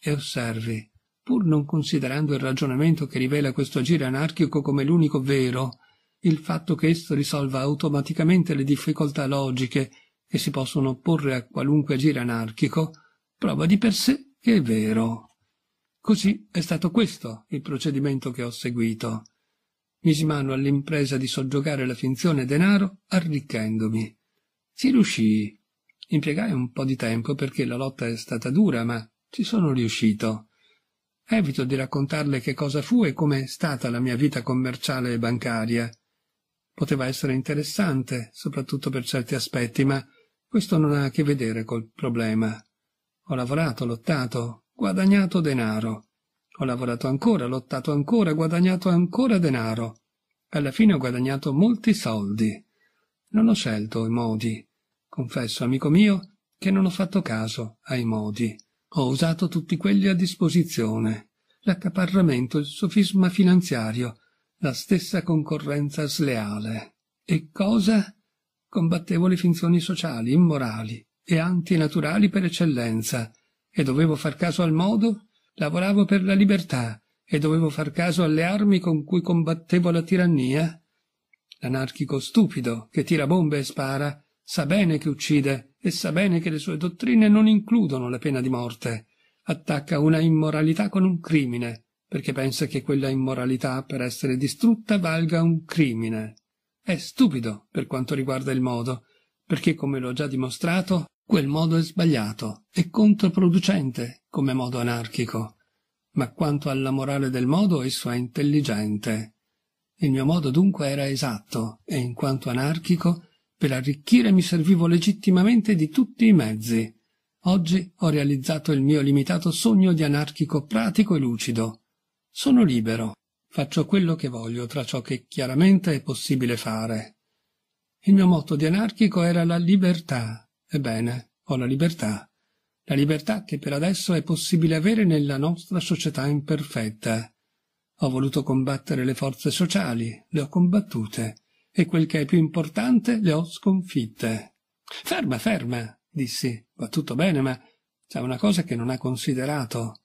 E osservi, pur non considerando il ragionamento che rivela questo agire anarchico come l'unico vero, il fatto che esso risolva automaticamente le difficoltà logiche che si possono opporre a qualunque agire anarchico, prova di per sé che è vero. Così è stato questo il procedimento che ho seguito. Misi mano all'impresa di soggiogare la finzione denaro arricchendomi. Ci riuscii. Impiegai un po' di tempo perché la lotta è stata dura, ma ci sono riuscito. Evito di raccontarle che cosa fu e com'è stata la mia vita commerciale e bancaria poteva essere interessante, soprattutto per certi aspetti, ma questo non ha a che vedere col problema. Ho lavorato, lottato, guadagnato denaro. Ho lavorato ancora, lottato ancora, guadagnato ancora denaro. Alla fine ho guadagnato molti soldi. Non ho scelto i modi. Confesso, amico mio, che non ho fatto caso ai modi. Ho usato tutti quelli a disposizione. L'accaparramento, il sofisma finanziario, la stessa concorrenza sleale e cosa? Combattevo le finzioni sociali, immorali e antinaturali per eccellenza e dovevo far caso al modo? Lavoravo per la libertà e dovevo far caso alle armi con cui combattevo la tirannia? L'anarchico stupido che tira bombe e spara sa bene che uccide e sa bene che le sue dottrine non includono la pena di morte. Attacca una immoralità con un crimine perché pensa che quella immoralità per essere distrutta valga un crimine. È stupido per quanto riguarda il modo, perché come l'ho già dimostrato, quel modo è sbagliato e controproducente come modo anarchico. Ma quanto alla morale del modo, esso è intelligente. Il mio modo dunque era esatto e in quanto anarchico, per arricchire mi servivo legittimamente di tutti i mezzi. Oggi ho realizzato il mio limitato sogno di anarchico pratico e lucido sono libero, faccio quello che voglio tra ciò che chiaramente è possibile fare. Il mio motto di anarchico era la libertà. Ebbene, ho la libertà. La libertà che per adesso è possibile avere nella nostra società imperfetta. Ho voluto combattere le forze sociali, le ho combattute, e quel che è più importante le ho sconfitte. Ferma, ferma, dissi. Va tutto bene, ma c'è una cosa che non ha considerato.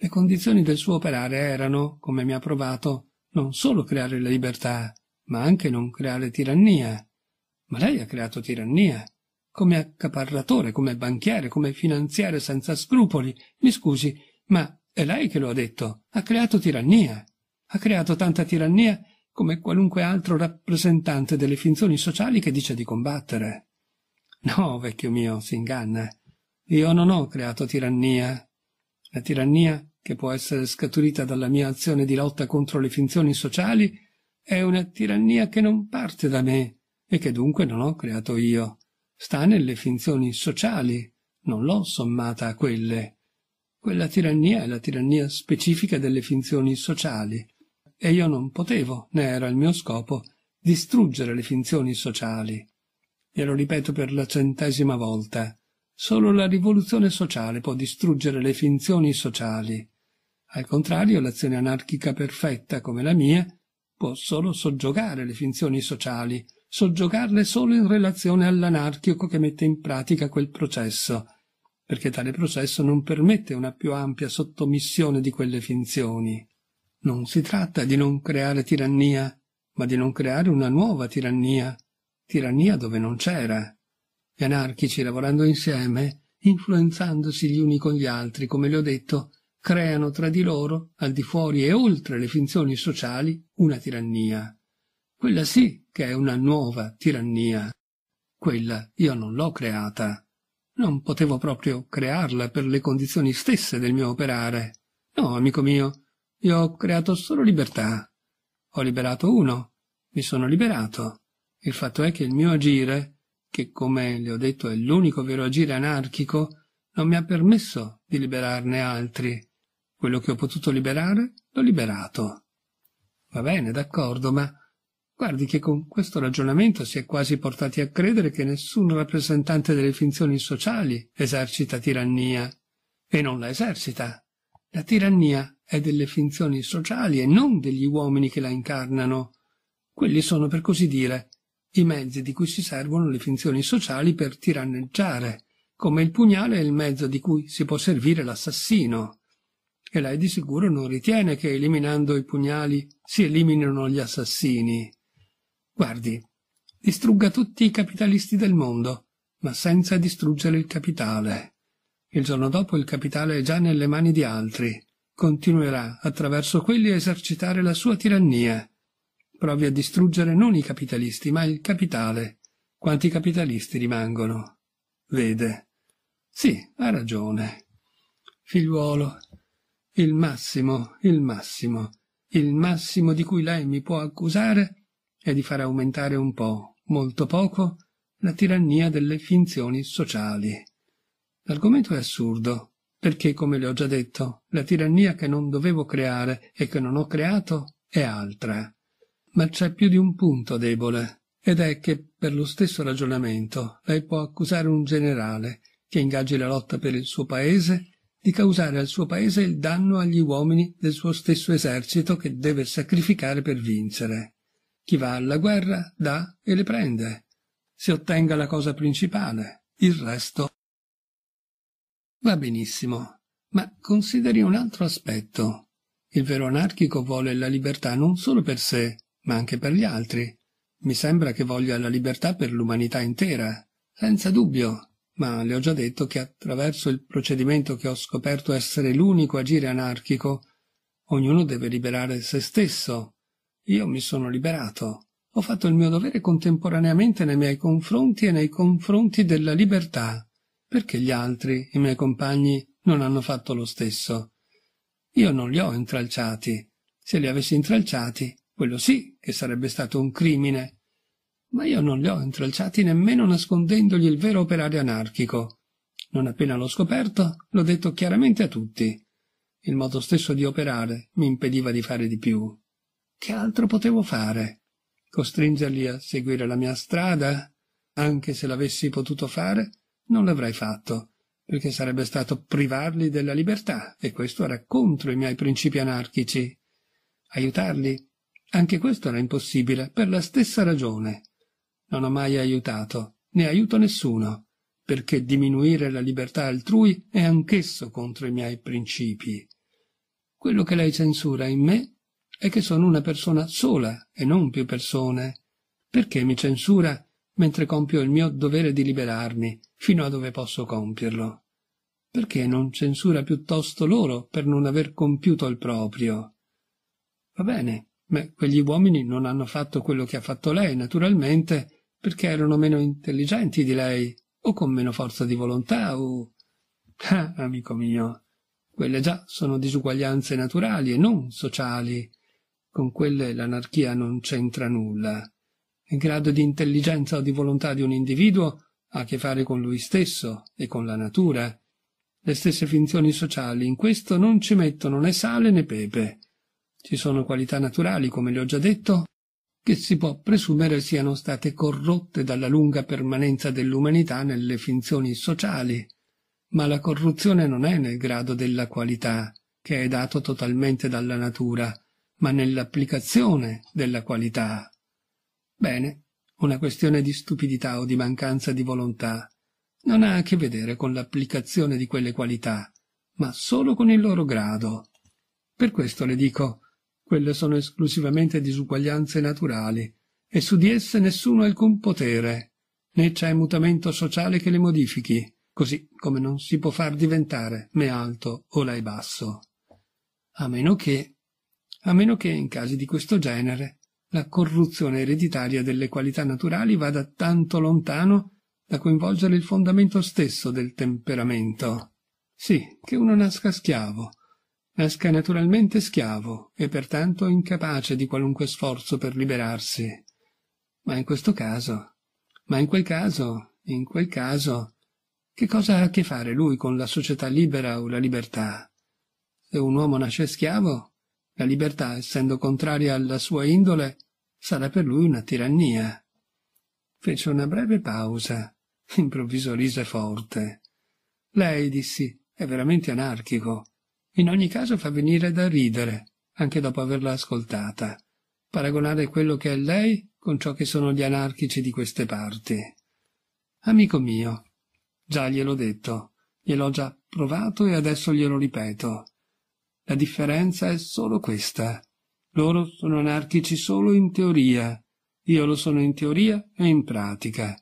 Le condizioni del suo operare erano, come mi ha provato, non solo creare la libertà, ma anche non creare tirannia. Ma lei ha creato tirannia, come accaparratore, come banchiere, come finanziere senza scrupoli. Mi scusi, ma è lei che lo ha detto. Ha creato tirannia. Ha creato tanta tirannia come qualunque altro rappresentante delle finzioni sociali che dice di combattere. No, vecchio mio, si inganna. Io non ho creato tirannia, la tirannia, che può essere scaturita dalla mia azione di lotta contro le finzioni sociali, è una tirannia che non parte da me e che dunque non ho creato io. Sta nelle finzioni sociali, non l'ho sommata a quelle. Quella tirannia è la tirannia specifica delle finzioni sociali e io non potevo, né era il mio scopo, distruggere le finzioni sociali. Glielo ripeto per la centesima volta. Solo la rivoluzione sociale può distruggere le finzioni sociali. Al contrario, l'azione anarchica perfetta come la mia può solo soggiogare le finzioni sociali, soggiogarle solo in relazione all'anarchico che mette in pratica quel processo, perché tale processo non permette una più ampia sottomissione di quelle finzioni. Non si tratta di non creare tirannia, ma di non creare una nuova tirannia, tirannia dove non c'era gli anarchici lavorando insieme, influenzandosi gli uni con gli altri, come le ho detto, creano tra di loro, al di fuori e oltre le finzioni sociali, una tirannia. Quella sì che è una nuova tirannia. Quella io non l'ho creata. Non potevo proprio crearla per le condizioni stesse del mio operare. No, amico mio, io ho creato solo libertà. Ho liberato uno, mi sono liberato. Il fatto è che il mio agire che come le ho detto è l'unico vero agire anarchico, non mi ha permesso di liberarne altri. Quello che ho potuto liberare l'ho liberato. Va bene, d'accordo, ma guardi che con questo ragionamento si è quasi portati a credere che nessun rappresentante delle finzioni sociali esercita tirannia. E non la esercita. La tirannia è delle finzioni sociali e non degli uomini che la incarnano. Quelli sono, per così dire, i mezzi di cui si servono le finzioni sociali per tiranneggiare, come il pugnale è il mezzo di cui si può servire l'assassino. E lei di sicuro non ritiene che eliminando i pugnali si eliminino gli assassini. Guardi, distrugga tutti i capitalisti del mondo, ma senza distruggere il capitale. Il giorno dopo il capitale è già nelle mani di altri. Continuerà, attraverso quelli, a esercitare la sua tirannia provi a distruggere non i capitalisti, ma il capitale. Quanti capitalisti rimangono? Vede. Sì, ha ragione. Figliuolo, il massimo, il massimo, il massimo di cui lei mi può accusare è di far aumentare un po', molto poco, la tirannia delle finzioni sociali. L'argomento è assurdo, perché, come le ho già detto, la tirannia che non dovevo creare e che non ho creato è altra. Ma c'è più di un punto debole, ed è che per lo stesso ragionamento lei può accusare un generale che ingaggi la lotta per il suo paese di causare al suo paese il danno agli uomini del suo stesso esercito che deve sacrificare per vincere. Chi va alla guerra dà e le prende. Si ottenga la cosa principale, il resto. Va benissimo, ma consideri un altro aspetto. Il vero anarchico vuole la libertà non solo per sé, ma anche per gli altri. Mi sembra che voglia la libertà per l'umanità intera, senza dubbio, ma le ho già detto che attraverso il procedimento che ho scoperto essere l'unico agire anarchico, ognuno deve liberare se stesso. Io mi sono liberato. Ho fatto il mio dovere contemporaneamente nei miei confronti e nei confronti della libertà. Perché gli altri, i miei compagni, non hanno fatto lo stesso? Io non li ho intralciati. Se li avessi intralciati, quello sì che sarebbe stato un crimine. Ma io non li ho intralciati nemmeno nascondendogli il vero operario anarchico. Non appena l'ho scoperto, l'ho detto chiaramente a tutti. Il modo stesso di operare mi impediva di fare di più. Che altro potevo fare? Costringerli a seguire la mia strada? Anche se l'avessi potuto fare, non l'avrei fatto, perché sarebbe stato privarli della libertà, e questo era contro i miei principi anarchici. Aiutarli anche questo era impossibile, per la stessa ragione. Non ho mai aiutato, né aiuto nessuno, perché diminuire la libertà altrui è anch'esso contro i miei principi. Quello che lei censura in me è che sono una persona sola e non più persone. Perché mi censura mentre compio il mio dovere di liberarmi, fino a dove posso compierlo? Perché non censura piuttosto loro per non aver compiuto il proprio? Va bene, Beh, quegli uomini non hanno fatto quello che ha fatto lei, naturalmente, perché erano meno intelligenti di lei, o con meno forza di volontà, o... Ah, amico mio, quelle già sono disuguaglianze naturali e non sociali. Con quelle l'anarchia non c'entra nulla. Il grado di intelligenza o di volontà di un individuo ha a che fare con lui stesso e con la natura. Le stesse finzioni sociali in questo non ci mettono né sale né pepe. Ci sono qualità naturali, come le ho già detto, che si può presumere siano state corrotte dalla lunga permanenza dell'umanità nelle finzioni sociali, ma la corruzione non è nel grado della qualità, che è dato totalmente dalla natura, ma nell'applicazione della qualità. Bene, una questione di stupidità o di mancanza di volontà non ha a che vedere con l'applicazione di quelle qualità, ma solo con il loro grado. Per questo le dico, quelle sono esclusivamente disuguaglianze naturali, e su di esse nessuno ha alcun potere, né c'è mutamento sociale che le modifichi, così come non si può far diventare me alto o lei basso. A meno che, a meno che in casi di questo genere, la corruzione ereditaria delle qualità naturali vada tanto lontano da coinvolgere il fondamento stesso del temperamento. Sì, che uno nasca schiavo, Nasca naturalmente schiavo e pertanto incapace di qualunque sforzo per liberarsi. Ma in questo caso, ma in quel caso, in quel caso, che cosa ha a che fare lui con la società libera o la libertà? Se un uomo nasce schiavo, la libertà, essendo contraria alla sua indole, sarà per lui una tirannia. Fece una breve pausa, improvviso rise forte. Lei, dissi, è veramente anarchico in ogni caso fa venire da ridere, anche dopo averla ascoltata. Paragonare quello che è lei con ciò che sono gli anarchici di queste parti. Amico mio, già gliel'ho detto, gliel'ho già provato e adesso glielo ripeto. La differenza è solo questa. Loro sono anarchici solo in teoria. Io lo sono in teoria e in pratica.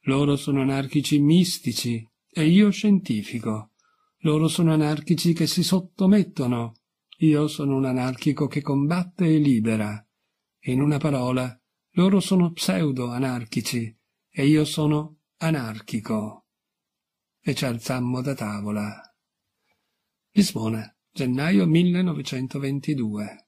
Loro sono anarchici mistici e io scientifico. Loro sono anarchici che si sottomettono. Io sono un anarchico che combatte e libera. In una parola, loro sono pseudo-anarchici e io sono anarchico. E ci alzammo da tavola. Lisbona, gennaio 1922.